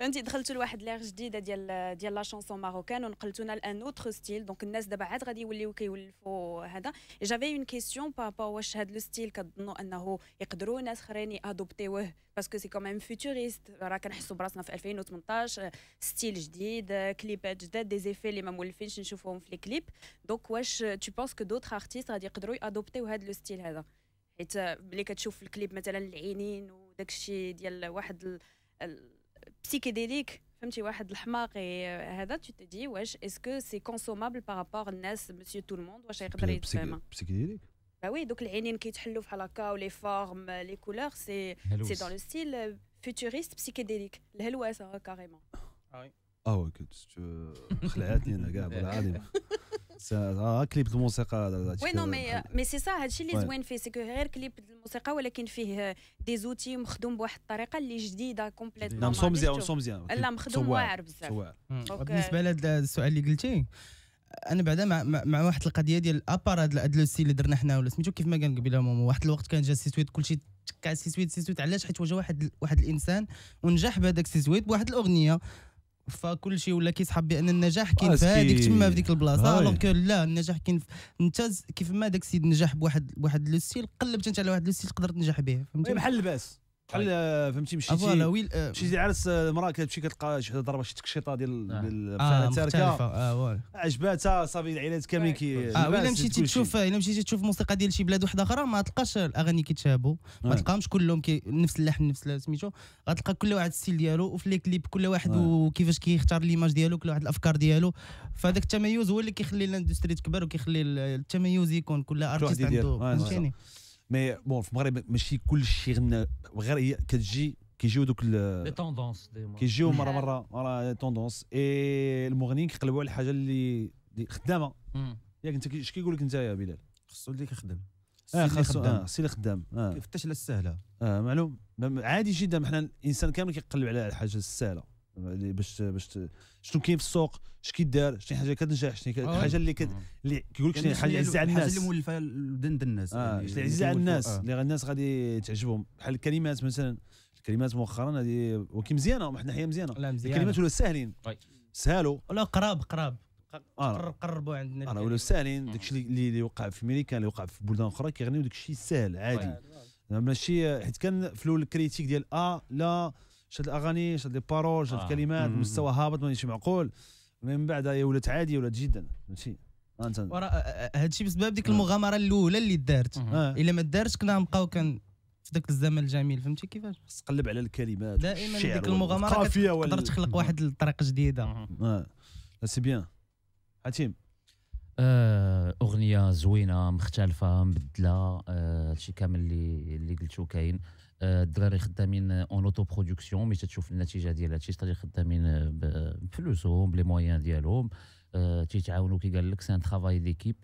انت دخلتوا لواحد لير جديده ديال ديال لا شونسون ماروكان ونقلتونا لان اوتر ستيل دونك الناس دابا عاد غادي يوليو كيولفوا هذا جافي اون كيسيون بابا واش هذا لو ستيل كظنوا انه يقدروا ناس اخرين يادوبتيوه باسكو سي كوميم فيتوريست راه كنحسوا براسنا في 2018 ستيل جديد كليبات جداد دي زيفي اللي ما مولفينش نشوفوهم في لي كليب دونك واش تو بونس كو دوتر ارتيست غادي يقدروا يادوبتيو هذا لو ستيل هذا حيت ملي كتشوف في الكليب مثلا العينين وداكشي ديال واحد ال... ال... psychédélique comme tu vois l'hmar et euh, hada tu te dis wesh est-ce que c'est consommable par rapport à monsieur tout le monde wesh il peut même psychédélique Ah oui donc les yeux qui تحلوا في هكا ou les formes euh, les couleurs c'est c'est dans le style euh, futuriste psychédélique l'hellouse carrément ah oui ah ouais que tu خلعتني انا قاعد بالعالم كليب الموسيقى وي نو مي مي سي سا هادشي اللي زوين فيه سكو غير كليب الموسيقى ولكن فيه دي euh, زوتي مخدوم بواحد الطريقه اللي جديده كومبليتمون نعم، لا مصوم مزيان مصوم مزيان لا مخدوم واعر بزاف بالنسبه لهذا السؤال اللي قلتي انا بعدا مع, مع واحد القضيه ديال ابار هذا لو سي اللي درنا حنا ولا سميتو كيف ما قال قبيله ماما واحد الوقت كان جا سي سويت كلشي تكع سي سويت سي سويت علاش حيت واجه واحد واحد الانسان ونجح بهذاك سي سويت بواحد الاغنيه فكل شيء ولا كيسحب بان النجاح كاين في هذيك تما في ديك البلاصه الوغ كو لا النجاح كاين انت كيف ما داك السيد نجح بواحد واحد لو ستيل قلبت انت على واحد لو ستيل تقدر تنجح به فهمتي إيه، بحال الباس بحال طيب. فهمتي مشيتي آه، مشيتي عرس المراه آه، كتمشي كتلقى شي ضربه شي تكشيطه ديال آه, آه، تاركه طيب. اه عجباتها صافي العيالات كاملين كي اه الا مشيتي تشوف الا مشيتي تشوف موسيقى ديال شي بلاد واحده اخرى ما تلقاش الاغاني كيتشابهوا ما تلقاهمش كلهم نفس اللحن نفس سميتو غتلقى كل واحد السيل ديالو وفي لي كليب كل واحد وكيفاش كيختار ليماج ديالو كل واحد الافكار ديالو فهذاك التميز هو اللي كيخلي الاندستري تكبر وكيخلي التميز يكون كل ارتيست عنده فهمتيني مي بون في المغرب ماشي كل شيء غنى غير كتجي كيجيو دوك لي توندونس كيجيو مره مره مره توندونس اي المغنيين كيقلبوا على الحاجه اللي خدامه ياك انت اش كيقول لك انت يا بلال خصو اللي كيخدم اه خاصو اه اللي خدام اه كيفتش على السهله اه معلوم عادي جدا حنا الانسان كامل كيقلب على الحاجه السهله باش باش شنو كاين في السوق اش كيدار شنو حاجه كتنجح شنو الحاجه آه. اللي آه. اللي كيقول لك يعني شنو حاجه عزيزه على الناس الحاجه اللي مولفه لودن الناس اه يعني عزيزه على الناس اللي آه. الناس غادي تعجبهم بحال الكلمات مثلا الكلمات مؤخرا هذه ولكن مزيانه حنا حياه مزيانه لا مزيانه الكلمات ولاو ساهلين طيب. سهلوا ولا قراب قراب قربوا عندنا راه ولاو ساهلين داكشي اللي وقع في امريكا اللي وقع في بلدان اخرى كيغنيو داكشي ساهل عادي طيب. ماشي حيت كان في الاول الكريتيك ديال اه لا شاد الاغاني شاد لي بارول شاد الكلمات آه. مستوى هابط مانيش معقول من بعد هي ولات عاديه ولات جدا فهمتي هادشي بسبب ديك آه. المغامره الاولى اللي دارت آه. الا ما دارتش كنا نبقاو كان في ذاك الزمن الجميل فهمتي كيفاش خص تقلب على الكلمات دائما ديك المغامره تقدر تخلق واحد الطريق جديده اه سي بيان حاتيم اغنيه زوينه مختلفه مبدله هادشي كامل اللي اللي قلتو كاين الدراري خدامين اون اوتو برودكسيون ملي تشوف النتيجه ديال هادشي الشيء خدامين بفلوسهم بلي موان ديالهم تيتعاونوا كي قال لك سان ترافاي ديكيب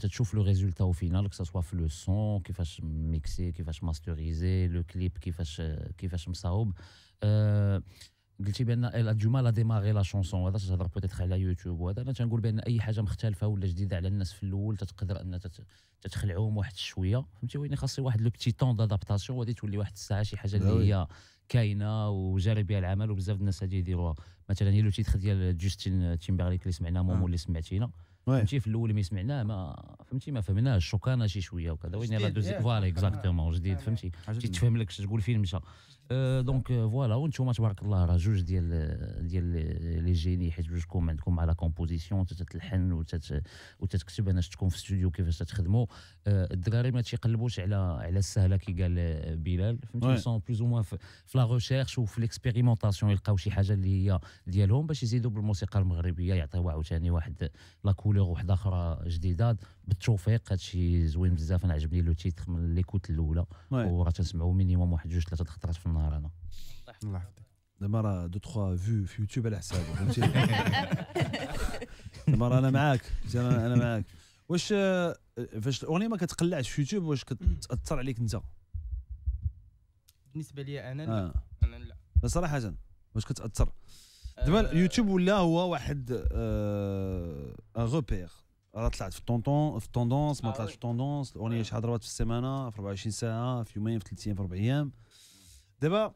تتشوف لو ريزولتا او فينال كو سوا في لو سون كيفاش ميكسي كيفاش ماستوريزي لو كليب كيفاش كيفاش مصاوب أه قلتي بان الجمعه لا ديماغي لا شونسون هذا تهضر بوتيتر على يوتيوب وهذا انا تنقول بان اي حاجه مختلفه ولا جديده على الناس في الاول تتقدر ان تتخلعهم واحد شويه فهمتي ويني خاصي واحد لو بتي طون دادابتاسيون وغادي تولي واحد الساعه شي حاجه اللي هي كاينه وجارب بها العمل وبزاف الناس غادي يديروها مثلا هي لو تيتخ ديال جوستين تيمبرليك اللي سمعناه آه. مومو اللي سمعتينا فهمتي في الاول ما سمعناه ما فهمتي ما فهمناش شوكانا شي شويه وكذا ويني راه دوز فوالا اكزاكتومون جديد آه. فهمتي تفهم لك تقول فين مشى دونك فوالا وانتم تبارك الله راه جوج ديال ديال لي جيني حيت بجوجكم عندكم على كومبوزيسيون تتلحن وتت وتتكتب انا شفتكم في الاستوديو كيفاش تخدموا الدراري ما تيقلبوش على على السهله كي قال بلال فهمتي بلوز او موان في لا ريشيرش وفي ليكسبيريمونطاسيون يلقاو شي حاجه اللي هي ديالهم باش يزيدوا بالموسيقى المغربيه يعطيوها عاوتاني واحد لا كولور واحده اخرى جديده بالتوفيق هادشي زوين بزاف انا عجبني لو تيتر من ليكوت الاولى وراه تنسمعو مينيموم واحد جوج ثلاثه خطرات في النهار انا الله يحفظك دابا راه دو تخوا فيو في يوتيوب على حسابك فهمتي دابا انا معاك انا معاك واش آه، فاش الاغنيه ما كتقلعش في يوتيوب واش كتاثر عليك انت بالنسبه لي انا لا آه. انا لا صراحه واش كتاثر آه. دابا اليوتيوب ولا هو واحد ان آه... روبير راه طلعت في طونطون في طوندونس ما آه، طلعتش في طوندونس الاغنيه شحال آه. ضربت في السيمانه في 24 ساعه في يومين في ثلاث ايام في اربع ايام دابا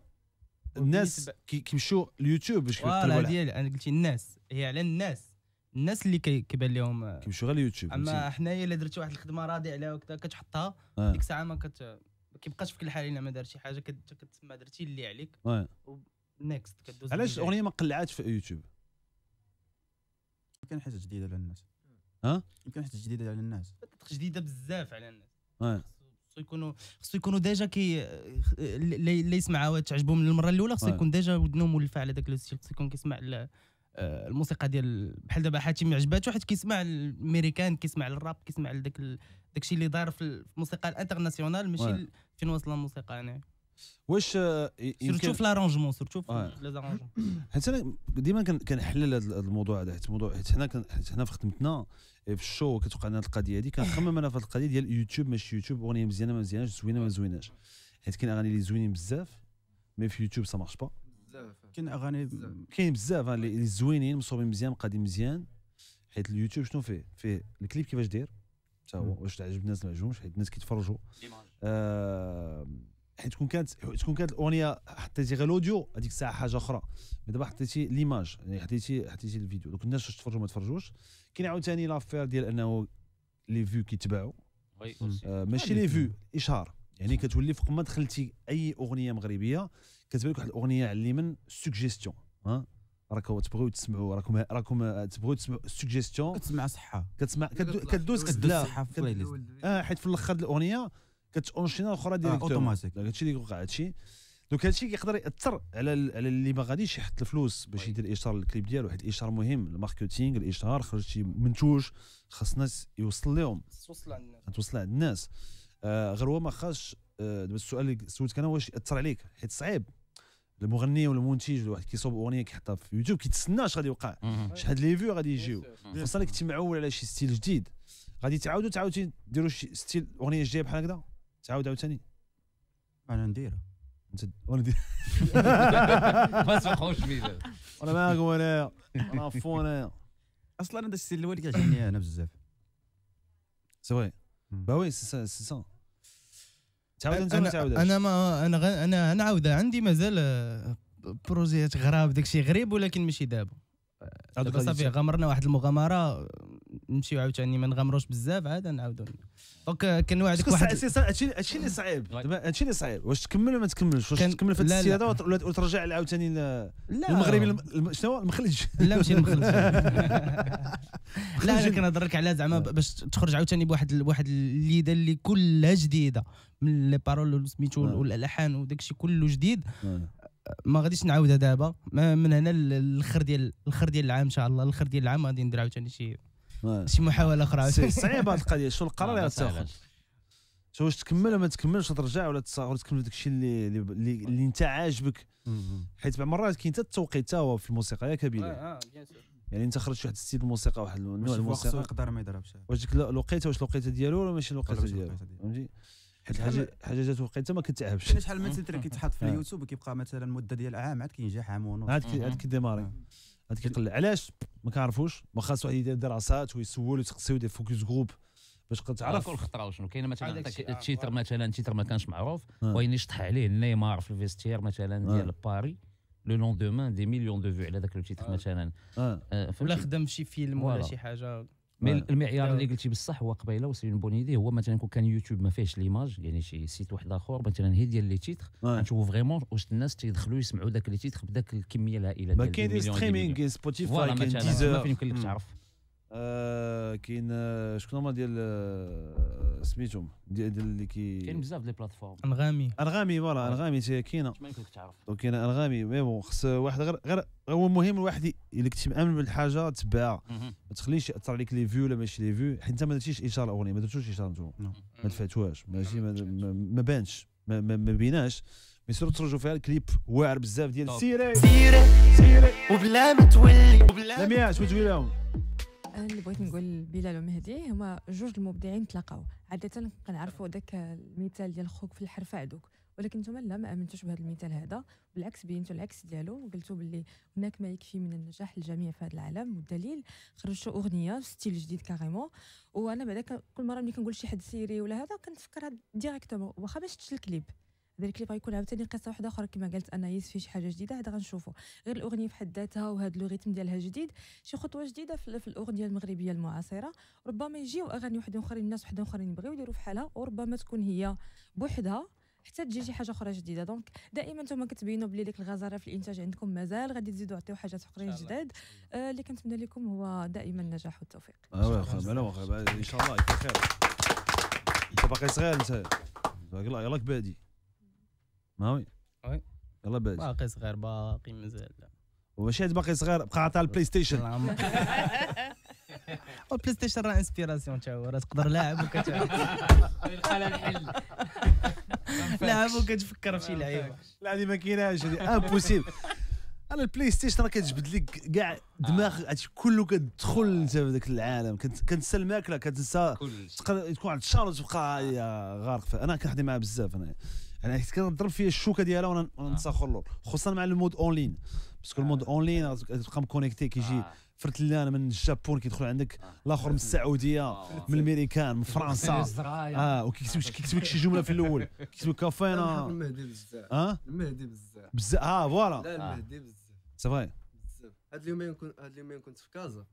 الناس كيمشيو اليوتيوب باش فوالا ديال انا قلتي الناس هي على الناس الناس اللي كيبان لهم آه. كيمشيو غير اليوتيوب اما حنايا الا درتي واحد الخدمه راضي عليها وكذا كتحطها آه. ديك الساعه ما كت كيبقاش في كل حال الا ما دار شي حاجه كتسمى درتي اللي عليك آه. نيكست كدوز علاش الاغنيه ما قلعاتش في يوتيوب كان حاجه جديده للناس ها يمكن حتى جديده على الناس جديده بزاف على الناس خصو يكونوا خصو يكونوا ديجا كي اللي يسمعها تعجبو من المره الاولى خصو يكون ديجا ودنو مولفه على داك لو ستيل خصو يكون كيسمع آه، الموسيقى ديال بحال دابا حاتم عجباتو حيت كيسمع الامريكان كيسمع الراب كيسمع داك داكشي اللي دار في الموسيقى الانترناسيونال ماشي فين واصله الموسيقى انا واش سورتو سيرتو في لارونجمون سيرتو في لارونجمون حيت انا ديما كنحلل هذا الموضوع هذا حيت الموضوع حيت حنا حيت حنا في خدمتنا إيه، في الشو كتوقع لنا القضيه هذه كنخمم انا في القضيه ديال يوتيوب ماشي يوتيوب اغنيه مزيانه ما مزيانه زوينه ما زويناش حيت كاين اغاني اللي زوينين بزاف مي في يوتيوب سا مارش با كاين اغاني كاين بزاف اللي زوينين مصوبين مزيان مقادين مزيان حيت اليوتيوب شنو فيه فيه الكليب كيفاش داير حتى هو واش تعجب الناس ما عجبهمش حيت الناس كيتفرجوا آه حيت تكون كانت تكون كانت الاغنيه حطيتي غير الاوديو هذيك الساعه حاجه اخرى مي دابا حطيتي ليماج يعني حطيتي حطيتي الفيديو دوك الناس واش تفرجوا ما تفرجوش كاين عاوتاني لافير ديال انه لي فيو كيتباعوا آه، ماشي لي فيو اشهار يعني كتولي فوق ما دخلتي اي اغنيه مغربيه كتبان لك واحد الاغنيه على اليمن سوجيستيون ها راكم تبغيو تسمعوا راكم راكم تبغيو تسمعوا سوجيستيون كتسمع صحه كتسمع كدوز لا اه حيت في الاخر الاغنيه كتونشينا الاخرى ديريكتوم آه، اوتوماتيك هادشي اللي وقع هادشي دونك هادشي كيقدر ياثر على على اللي ما غاديش يحط الفلوس باش يدير اشهار للكليب ديالو واحد الاشهار مهم الماركتينغ الاشهار شي منتوج خاص الناس يوصل لهم توصل عند الناس توصل عند الناس آه غير هو ما خاصش آه، دابا السؤال اللي سولتك انا واش ياثر عليك حيت صعيب المغني ولا المنتج ولا واحد كيصوب اغنيه كيحطها في يوتيوب كيتسنى اش غادي يوقع شحال لي فيو غادي يجيو خاصة انك تمعول على شي ستيل جديد غادي تعاودوا تعاودوا ديروا شي ستيل اغنيه جديده بحال هكذا تعاود عاوتاني انا نديرها انت وانا ندير ما تسمحوش بيه انا ما ولا انا فون انا اصلا هذا السيل اللي كيعجبني انا بزاف سوي باوي سي سا تعاود انت ما انا ما انا انا نعاود عندي مازال آه، بروجيات غراب داكشي غريب ولكن ماشي دابا صافي غمرنا واحد المغامره نمشيو عاوتاني يعني ما نغامروش بزاف عاد نعاودو دونك كنوعدك واحد هادشي هادشي اللي صعيب هادشي اللي صعيب واش تكمل ولا ما تكملش واش تكمل في السياده وترجع عاوتاني المغربي شنو المخلج لا ماشي المخلج لا انا كنهضر لك على زعما باش تخرج عاوتاني بواحد واحد الليده اللي كلها جديده من لي بارول سميتو نعم. والالحان وداكشي كله جديد نعم. ما غاديش نعاودها دابا من هنا الاخر ديال الاخر ديال العام ان شاء الله الاخر ديال العام غادي ندير عاوتاني شي اه. شي محاوله اخرى صعيبه هذه القضيه شو القرار اللي تاخذ شو واش تكمل ولا ما تكملش ترجع ولا تكمل داك الشيء اللي اللي, اللي انت عاجبك حيت بعض المرات كاين حتى التوقيت حتى هو في الموسيقى يا كبير آه آه يعني انت خرجت واحد ستيل الموسيقى واحد النوع الموسيقى يقدر ما يضربش واش ديك الوقيته واش الوقيته ديالو ولا ماشي الوقيته ديالو فهمتي حيت حاجه حاجه جات وقيته ما كتعبش شحال من تتر كيتحط في آه. اليوتيوب كيبقى مثلا مده ديال عام عاد كينجح عام ونص عاد كيديماري غاديك كيقلع علاش ما كنعرفوش واخا واحد يدير دراسات ويسول وتقسيو دي فوكس جروب باش تعرف كل خطره وشنو كاين مثلا التيتر آه، مثلا التيتر ما كانش معروف آه. وين يشطح عليه نيمار في الفيستير مثلا آه. ديال باري لو لون لوندومان دي مليون دو فيو على ذاك لو التيتر مثلا ولا خدم شي فيلم ولا شي حاجه مي المعيار اللي قلتي بصح هو قبيله وسيرين بونيدي هو مثلا كون كان يوتيوب ما فيهش ليماج يعني شي سيت واحد اخر مثلا هي ديال لي تيتر غنشوفوا فريمون واش الناس تيدخلوا يسمعوا ذاك لي تيتر بداك الكميه الهائله ديال ما كاين ستريمينغ سبوتيفاي كاين ديزر ما يمكن لك تعرف آه، كاين آه، شكون هما ديال آه، سميتهم ديال اللي كي كاين بزاف ديال البلاتفورم انغامي انغامي فوالا انغامي كاينه ما يمكنك تعرف دونك كاينه انغامي مي بون خص واحد غير غير هو مهم الواحد الا كنت مامن بالحاجه تبعها ما تخليش ياثر عليك لي فيو ولا ماشي لي فيو حيت انت ما درتيش اشاره اغنيه ما درتوش اشاره نتوما ما دفعتوهاش ماشي ما, بانش ما, بيناش مي سيرو تفرجوا فيها الكليب واعر بزاف ديال سيري سيري سيري وبلا ما تولي وبلا ما تولي لهم اللي بغيت نقول بلال ومهدي هما جوج المبدعين تلاقاو عاده كنعرفوا داك المثال ديال خوك في الحرفه عدوك ولكن انتم لا ما امنتوش بهذا المثال هذا بالعكس بينتوا العكس ديالو وقلتوا باللي هناك ما يكفي من النجاح للجميع في هذا العالم والدليل خرجتوا اغنيه ستيل جديد كاريمون وانا بعدا كل مره ملي كنقول شي حد سيري ولا هذا كنتفكر ديريكتومون واخا باش تشل الكليب ذلك اللي غيكون عاوتاني قصه واحده اخرى كما قالت انايس في شي حاجه جديده هذا غنشوفوا غير الاغنيه في حد ذاتها وهذا لو ريتم ديالها جديد شي خطوه جديده في الاغنيه المغربيه المعاصره ربما يجيو اغاني وحدين اخرين الناس وحدين اخرين يبغيو يديروا بحالها وربما تكون هي بوحدها حتى تجي شي حاجه اخرى جديده دونك دائما نتوما كتبينوا بلي ديك الغزاره في الانتاج عندكم مازال غادي تزيدوا عطيو حاجات اخرين جداد آه اللي كنتمنى لكم هو دائما النجاح والتوفيق الله ان شاء الله يكون خير انت باقي صغير انت يلاك بادي ما وي وي يلا باش باقي صغير باقي مازال واش باقي صغير بقى عطاه البلاي ستيشن نعم. البلاي ستيشن راه انسبيراسيون تا هو راه تقدر لاعب وكتعرف الحل لاعب وكتفكر في شي لعيبه لا هذه ما كايناش هذه امبوسيبل انا البلاي ستيشن راه كتجبد لك كاع دماغ آه. كله كتدخل انت في ذاك العالم كتنسى الماكله كتنسى تكون عند الشهر وتبقى غارق انا كنخدم معاه بزاف انا انا حيت كنضرب فيا الشوكه ديالها وانا نتسخر آه. له خصوصا مع المود اونلاين باسكو المود آه. اونلاين تبقى مكونيكتي كيجي آه. فرتلان من الجابون كيدخل عندك الاخر من السعوديه من الميريكان من فرنسا اه وكيكتب كيكتب شي جمله في الاول كيكتب لك كافينا المهدي بزاف اه المهدي بزاف بزاف اه فوالا لا المهدي بزاف سافاي هاد اليومين كنت هاد اليومين كنت في كازا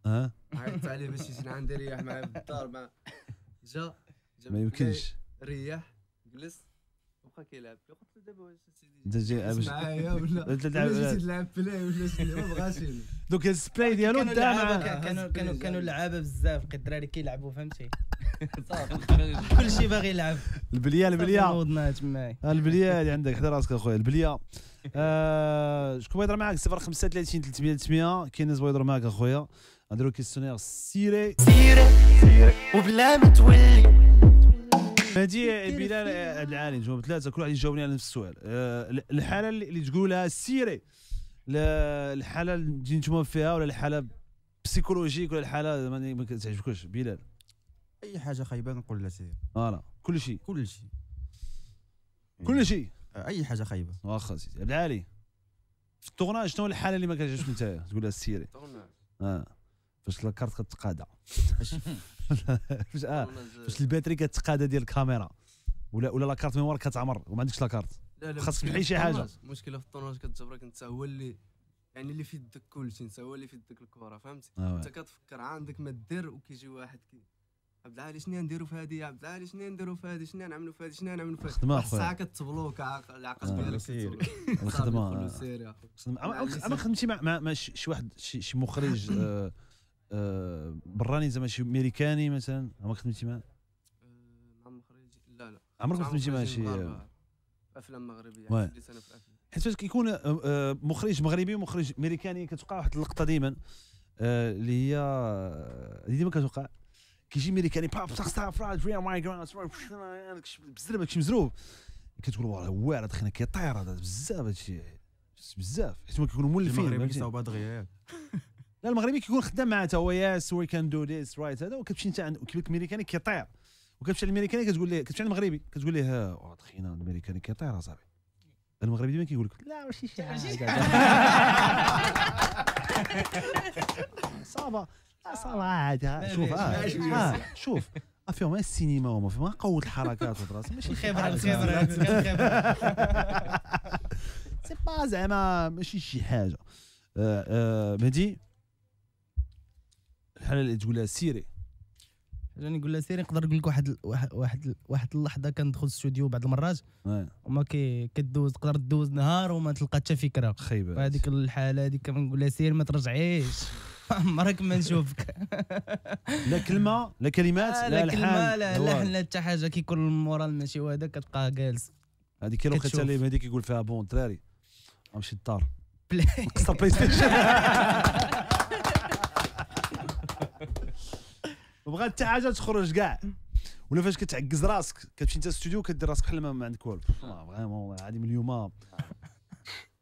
عيطت عليه باش يجي عندي رياح معايا في الدار مع جا جا ما يمكنش رياح جلس بقى كيلعب قلت له دابا سيدي معايا ولا ولا أه. تلعب بلاي ولا ما بغاش دوك السبلاي أه، ديالو كانوا كانوا كانوا كانوا لعابه بزاف الدراري كيلعبوا فهمتي كلشي باغي يلعب البليه البليه آه، البليه اللي عندك حدا راسك اخويا البليه شكون بغا يهضر معاك 035 300 300 كاين ناس بغا يهضر معاك اخويا نديرو كيستيونير سيري سيري وبلا ما تولي هادي بلال عبد العالي نجوم ثلاثه كل واحد يجاوبني على نفس السؤال آه، الحاله اللي تقول لها سيري الحاله اللي نتوما فيها ولا الحاله بسيكولوجيك ولا الحاله ما تعجبكوش بلال اي حاجه خايبه نقول لها سير فوالا كل شيء كل شيء كل إيه. شيء اي حاجه خايبه واخا سيدي عبد العالي في التورناج شنو الحاله اللي ما كتعجبكش نتايا تقول لها سيري اه فاش لاكارت كتقادع اه فاش الباتري كتقادى ديال الكاميرا ولا ولا لاكارت ميموار كتعمر وما عندكش لاكارت خاصك تحي شي حاجه المشكله في الطوناج كتجبرك انت هو اللي يعني اللي في يدك شيء انت هو اللي في يدك الكره فهمت آه، انت كتفكر عندك ما دير وكيجي واحد كي عبد العالي شنو نديرو في هذه عبد العالي شنو نديرو في هذه شنو نعملو في هذه شنو نعملو في هذه الساعه كتبلوك العقل ديالك الخدمه انا خدمتي مع شي واحد شي مخرج براني زعما شي امريكاني مثلا عمرك خدمتي معاه؟ مع مخرج لا لا عمرك ما خدمتي معاه شي افلام مغربيه يعني حيت فاش كيكون مخرج مغربي ومخرج امريكاني كتوقع واحد اللقطه ديما اللي هي ديما كتوقع كيجي امريكاني صح صح فراج ريا ماي جراند بزاف داكشي مزروب كتقول والله واعر دخلنا كيطير بزاف هادشي بزاف حيت هما كيكونوا مولفين المغربي صعوبات دغيا لا المغربي كيكون خدام معاه حتى هو ياس وي كان دو ذيس رايت هذا وكتمشي انت عند كيبان ميريكاني كيطير وكتمشي للميريكاني كتقول ليه كتمشي المغربي كتقول ليه تخينا oh, الميريكاني كيطير اصاحبي المغربي ديما كيقول لك لا ماشي شي حاجه صافا صافا عادي شوف اه شوف فيهم إيه السينما وما فيهم إيه قوة الحركات والدراسة ماشي خبره الخبرة الخبرة سي با زعما ماشي شي حاجة آه، آه، مهدي الحاله اللي تقول لها سيري حاجه نقول لها سيري نقدر نقول لك واحد واحد واحد اللحظه كندخل الاستوديو بعض المرات وما كي كدوز تقدر دوز نهار وما تلقى حتى فكره خايبه هذيك الحاله هذيك كنقول لها سيري ما ترجعيش عمرك ما نشوفك لا كلمه لا كلمات آه، لا, لا كلمه لا لحن لا حتى حاجه كيكون المورال ماشي وهذا كتبقى جالس هذيك الوقت اللي هذيك يقول فيها بون دراري نمشي للدار نكسر بلاي ستيشن وبغات حتى حاجه تخرج كاع ولا فاش كتعكز راسك كتمشي انت الاستوديو كدير راسك بحال ما عندك والو فريمون عادي من اليوم آه.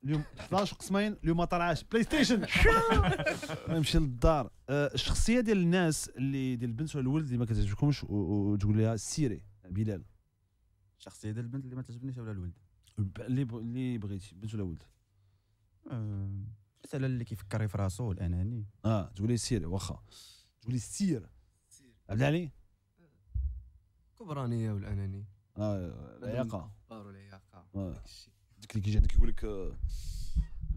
اليوم 11 قسمين اليوم طلعش بلاي ستيشن نمشي للدار آه، الشخصيه ديال الناس اللي ديال البنت ولا الولد اللي ما كتعجبكمش وتقول لها سيري بلال الشخصيه ديال البنت اللي ما تعجبنيش ولا الولد اللي اللي بغيتي بنت ولا ولد آه، مثلا اللي كيفكر في راسو الاناني اه تقول لي سير واخا تقول لي سير عبد العلي الكبرانيه والانانيه اه العياقه الكبار والعياقه آه. داك الشيء ديك اللي كيجي كيقول لك آه،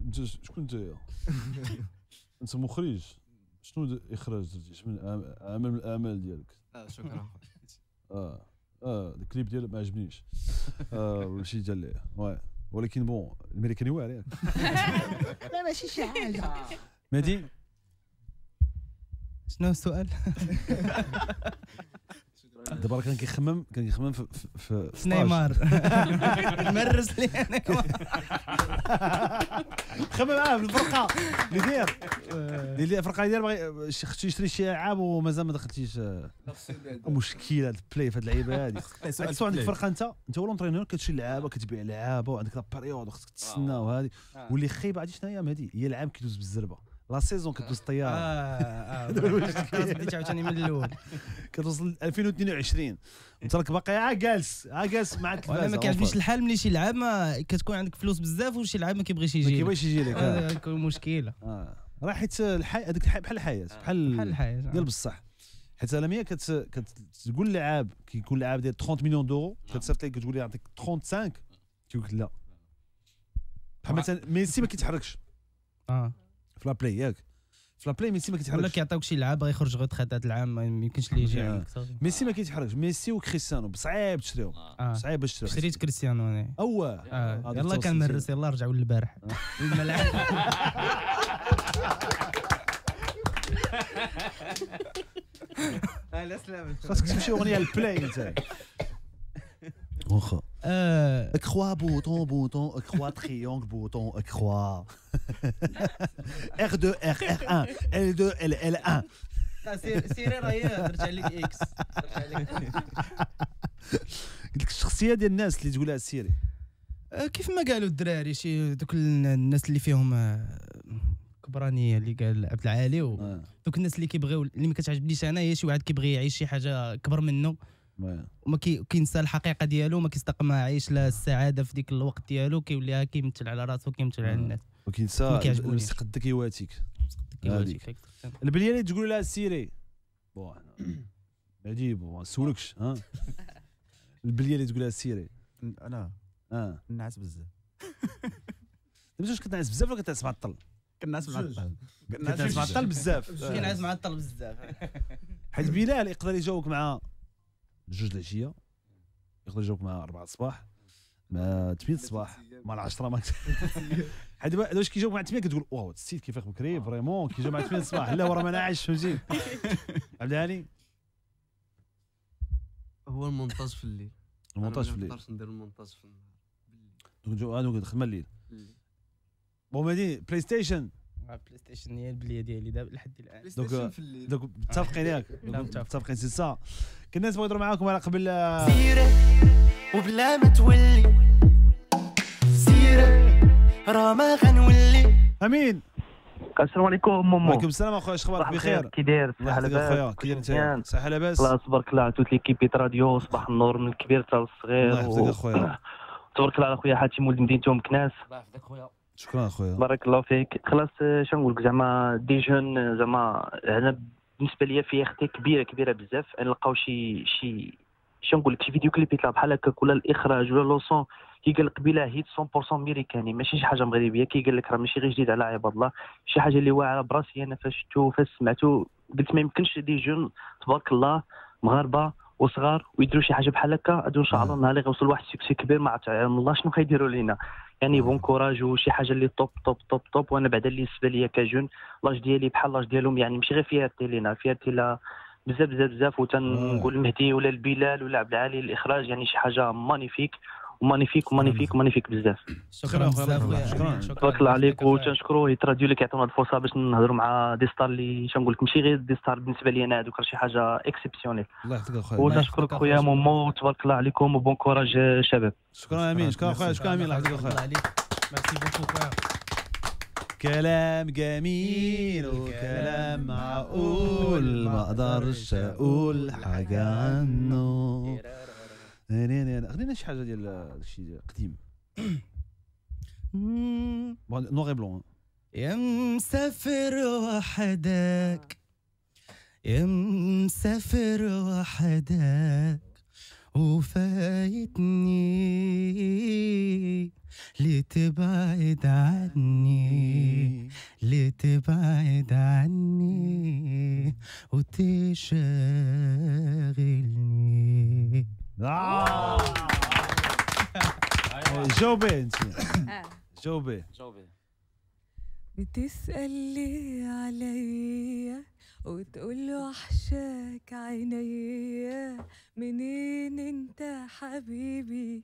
انت شكون انت انت مخرج شنو اخراج درتي شنو عمل من الاعمال ديالك اه شكرا اه اه الكليب ديالك ما عجبنيش اه ماشي ديال ليه وي ولكن بون الامريكاني واعر ياك لا ماشي شي حاجه مدين شنو السؤال؟ دابا راه كان كيخمم كان كيخمم في في نيمار مرس لي خمم معاه في الفرقه اللي داير اللي آه. الفرقه اللي داير باغي خصو يشري شي عام ومازال ما دخلتيش مشكله البلاي في هاد اللعيبه هادي خصو عندك فرقه انت انت هو لونترينور كتشري لعابه كتبيع لعابه وعندك لا بريود وخصك تستنى وهادي آه. واللي خايبه عرفتي شنو هي هادي هي العام كيدوز بالزربه لا سيزون كدوز الطياره اه اه بديت عاوتاني من الاول كتوصل 2022 انت راك باقي عا جالس عا جالس مع التلفازه ما كيعجبنيش الحال ملي شي لعاب ما كتكون عندك فلوس بزاف وشي لعاب ما كيبغيش يجي ما كيبغيش يجي لك كتكون مشكله راه حيت هذيك الحياه بحال الحياه بحال بحال الحياه ديال بصح حيت انا ميه كتقول لعاب كيكون لعاب ديال 30 مليون دورو كتصيفط لك كتقول لي يعطيك 35 تيقول لك لا بحال مثلا ميسي ما كيتحركش اه في لابلاي ياك في لابلاي ميسي ما كيتحركش ولا كيعطيوك شي لعاب يخرج غير هذا العام ما يمكنش ليه يجي عندك آه. ميسي ما كيتحركش ميسي وكريستيانو آه. آه. صعيب تشريو صعيب باش شريت كريستيانو انا اوا يلا كان مرس يلا رجعوا للبارح الملعب لا سلامت خاصك تمشي اغنيه البلاي انت واخا اكخوا بوطون بوطون اكخوا تريونغ بوطون اكخوا R2 R R1 L2 L L1 سيري راهي درت عليك اكس درت عليك قلت لك الشخصيه ديال الناس اللي تقولها سيري كيف ما قالوا الدراري شي دوك الناس اللي فيهم آه، كبرانيه اللي قال عبد العالي دوك الناس اللي كيبغيو اللي ما كتعجبنيش انا هي شي واحد كيبغي يعيش شي حاجه كبر منه وما كينسى الحقيقه ديالو ما كيصدق ما عايش لا السعاده في ديك الوقت ديالو كيوليها كيمثل على راسو كيمثل على الناس ولكن سا قدك يواتيك يواتيك البلياني تقول لها سيري بون عجيب ما نسولكش ها البلياني تقول لها سيري انا اه نعس بزاف دابا واش كتنعس بزاف ولا كتنعس معطل؟ كنعس معطل كنعس معطل بزاف كنعس معطل بزاف حيت بلال يقدر يجاوبك مع جوج العشيه يقدر يجاوبك مع 4 الصباح مع 8 الصباح مع 10 ما حيت واش كيجاوب مع 8 كتقول واو السيد كيفيق بكري فريمون كيجاوب مع 8 الصباح لا وراه ما انا عايش فهمتي عبد العالي هو المونتاج في الليل المونتاج في الليل ما نقدرش ندير المونتاج في الليل دوك آه، الخدمه الليل بون بلاي ستيشن بلاي ستيشن هي البليه ديالي دابا لحد الان دونك دونك متفقين ياك نعم، متفقين سي سا كنا نسمعوا نهضروا معاكم على قبل سيري آه، وبلا ما تولي سيري راه ما غنولي امين السلام عليكم ماما وعليكم السلام اخويا اخبارك بخير كي داير صحه لاباس خويا كي داير انت صحه لاباس الله تبارك الله توت ليكيب بيت راديو صباح النور من الكبير حتى الصغير الله يحفظك اخويا تبارك الله على خويا حاتم ولد مدينته كناس الله يحفظك خويا شكرا اخويا بارك الله فيك خلاص شنو نقول لك زعما دي جون زعما انا بالنسبه ليا في اختي كبيره كبيره بزاف نلقاو شي شي شنو نقول لك شي فيديو كليب يطلع بحال هكاك ولا الاخراج ولا لوسون كي قال لك بلا هيت 100% امريكاني ماشي شي حاجه مغربيه كي قال لك راه ماشي غير جديد على عباد الله شي حاجه اللي واعره براسي انا فاش شفتو فاش سمعتو قلت ما يمكنش دي جون تبارك الله مغاربه وصغار ويديروا شي حاجه بحال هكا هادو ان شاء الله النهار اللي غيوصل واحد السكسي كبير ما عرفت يعني الله شنو غيديروا لينا يعني بون كوراج وشي حاجه اللي توب توب توب توب وانا بعدا اللي بالنسبه ليا كجون لاج ديالي بحال لاج ديالهم يعني ماشي غير فيها تيلينا لينا فيها تي لا بزاف بزاف بزاف وتنقول مهدي ولا البلال ولا عبد العالي الاخراج يعني شي حاجه مانيفيك ومانيفيك ومانيفيك ومانيفيك بزاف شكرا خويا شكرا تبارك الله عليك وتنشكروا هيت راديو اللي كيعطيونا الفرصه باش نهضروا مع دي ستار اللي شنقول لك ماشي غير دي ستار بالنسبه لي انا هذوك شي حاجه اكسبسيونيل الله يحفظك اخويا وتنشكرك خويا مومو وتبارك الله عليكم وبون كوراج شباب شكرا امين شكرا خويا شكرا امين الله يحفظك اخويا ميرسي بوكو كلام جميل وكلام معقول ما اقدرش اقول حاجه عنه خلينا شي حاجه ديال شي قديم نوغي بلون يا مسافر وحدك يا مسافر وحدك وفايتني لتبعد عني لتبعد عني وتشاغلني جوبي آه. انت آه. جوبي آه. جوبي بتسأل ليه عليا وتقول وحشاك عينيا منين انت حبيبي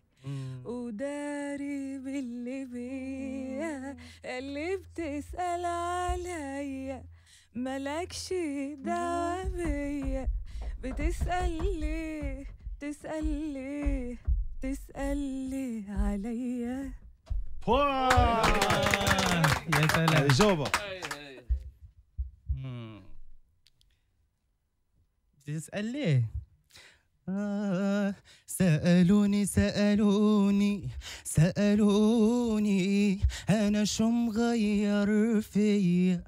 وداري باللي بيا اللي بتسأل عليا ملكش دعوة بيا بتسأل ليه تسأل ليه تسأل ليه عليا يا سلام اجوبه تسال ليه سألوني سألوني سألوني أنا شو مغير فيا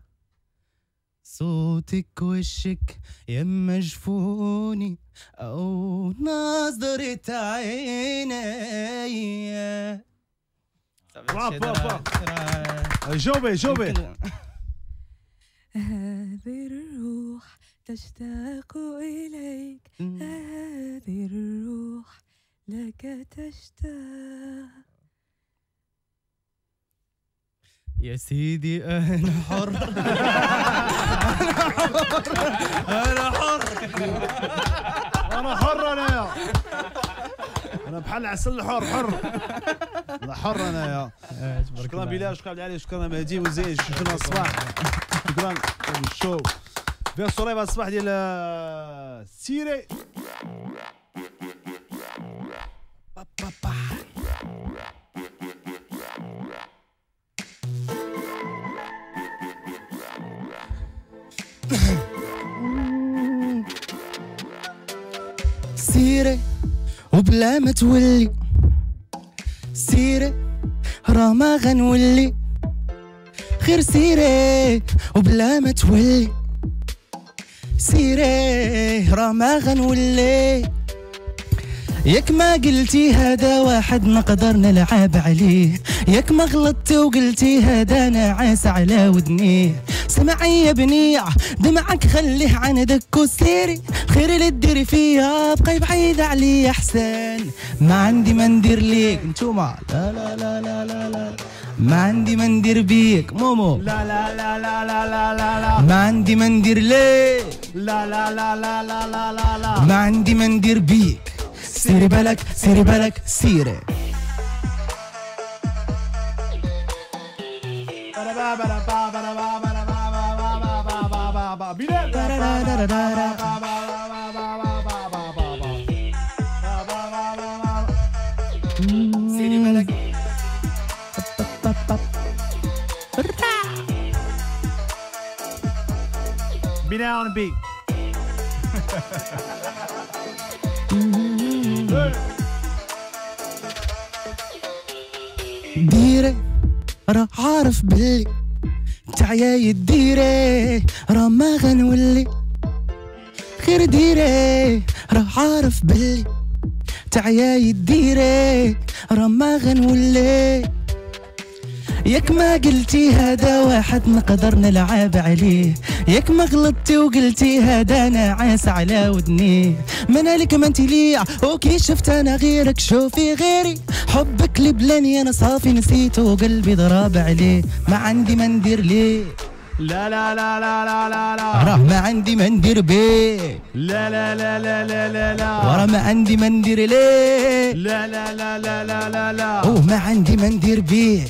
صوتك وشك يا جفوني أو نظرة عيني أه، جوبي جوبي هذه الروح تشتاق إليك هذه الروح لك تشتاق يا سيدي انا حر انا حر انا حر انا حر انا انا بحال العسل حر حر لا حر انا يا آه، شكرا بلا شكرا علي شكرا مهدي وزين شكرا آه، الصباح شكرا الشو بيان الصوره الصباح ديال آه، سيري وبلا ما تولي سيري راه ما غنولي غير سيري وبلا ما تولي سيري راه ما غنولي ياك ما قلتي هذا واحد نقدر نلعب عليه ياك ما غلطتي وقلتي هذا انا عاس على ودنيه سمعي يا بنيع دمعك خليه عندك وسيري خير اللي تديري فيها بقاي بعيدة عليا أحسن ما عندي ما ندير ليك نتوما لا لا لا لا لا لا ما عندي ما ندير بيك مومو لا لا لا لا لا لا لا لا ما عندي ما ندير ليك لا لا لا لا لا لا لا لا ما عندي ما ندير بيك سيري بالك سيري بالك سيري Be down and be. ديري راه عارف بلي تعياي ديري راه ما غنولي غير ديري راه عارف بلي تعياي ديري راه ما غنولي ياك ما قلتي هذا واحد نقدر نلعب عليه ياك ما غلطتي وقلتي هذا انا عاس على ودني من عليك ما انت ليا وكي شفت انا غيرك شوفي غيري حبك لي بلاني انا صافي نسيت وقلبي ضرب عليه ما عندي ما ندير ليه لا لا لا لا لا لا لا راه ما عندي ما ندير بيه لا لا لا لا لا لا لا وراه ما عندي ما ندير ليه لا لا لا لا لا لا لا وما عندي ما ندير بيه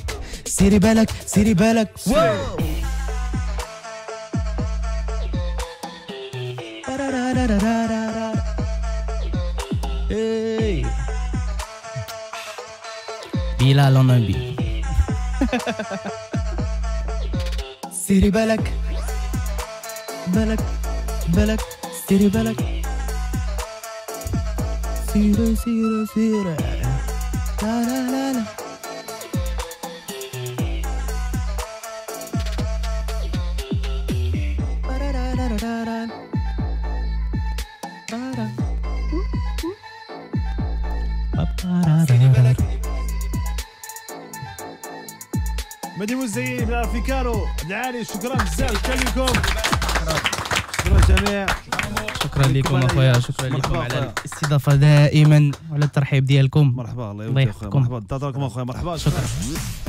سيري بالك سيري بالك بلا لونبي سيري بالك بالك بالك سيري بالك سيري سيري سيري لا لا لا لا مدي مزيين من الفيكارو العالي شكرا بزاف لكم شكرا جميع شكرا لكم اخويا شكرا لكم على الاستضافه دائما وعلى الترحيب ديالكم مرحبا الله يحفظكم مرحبا انتظركم اخويا مرحبا شكرا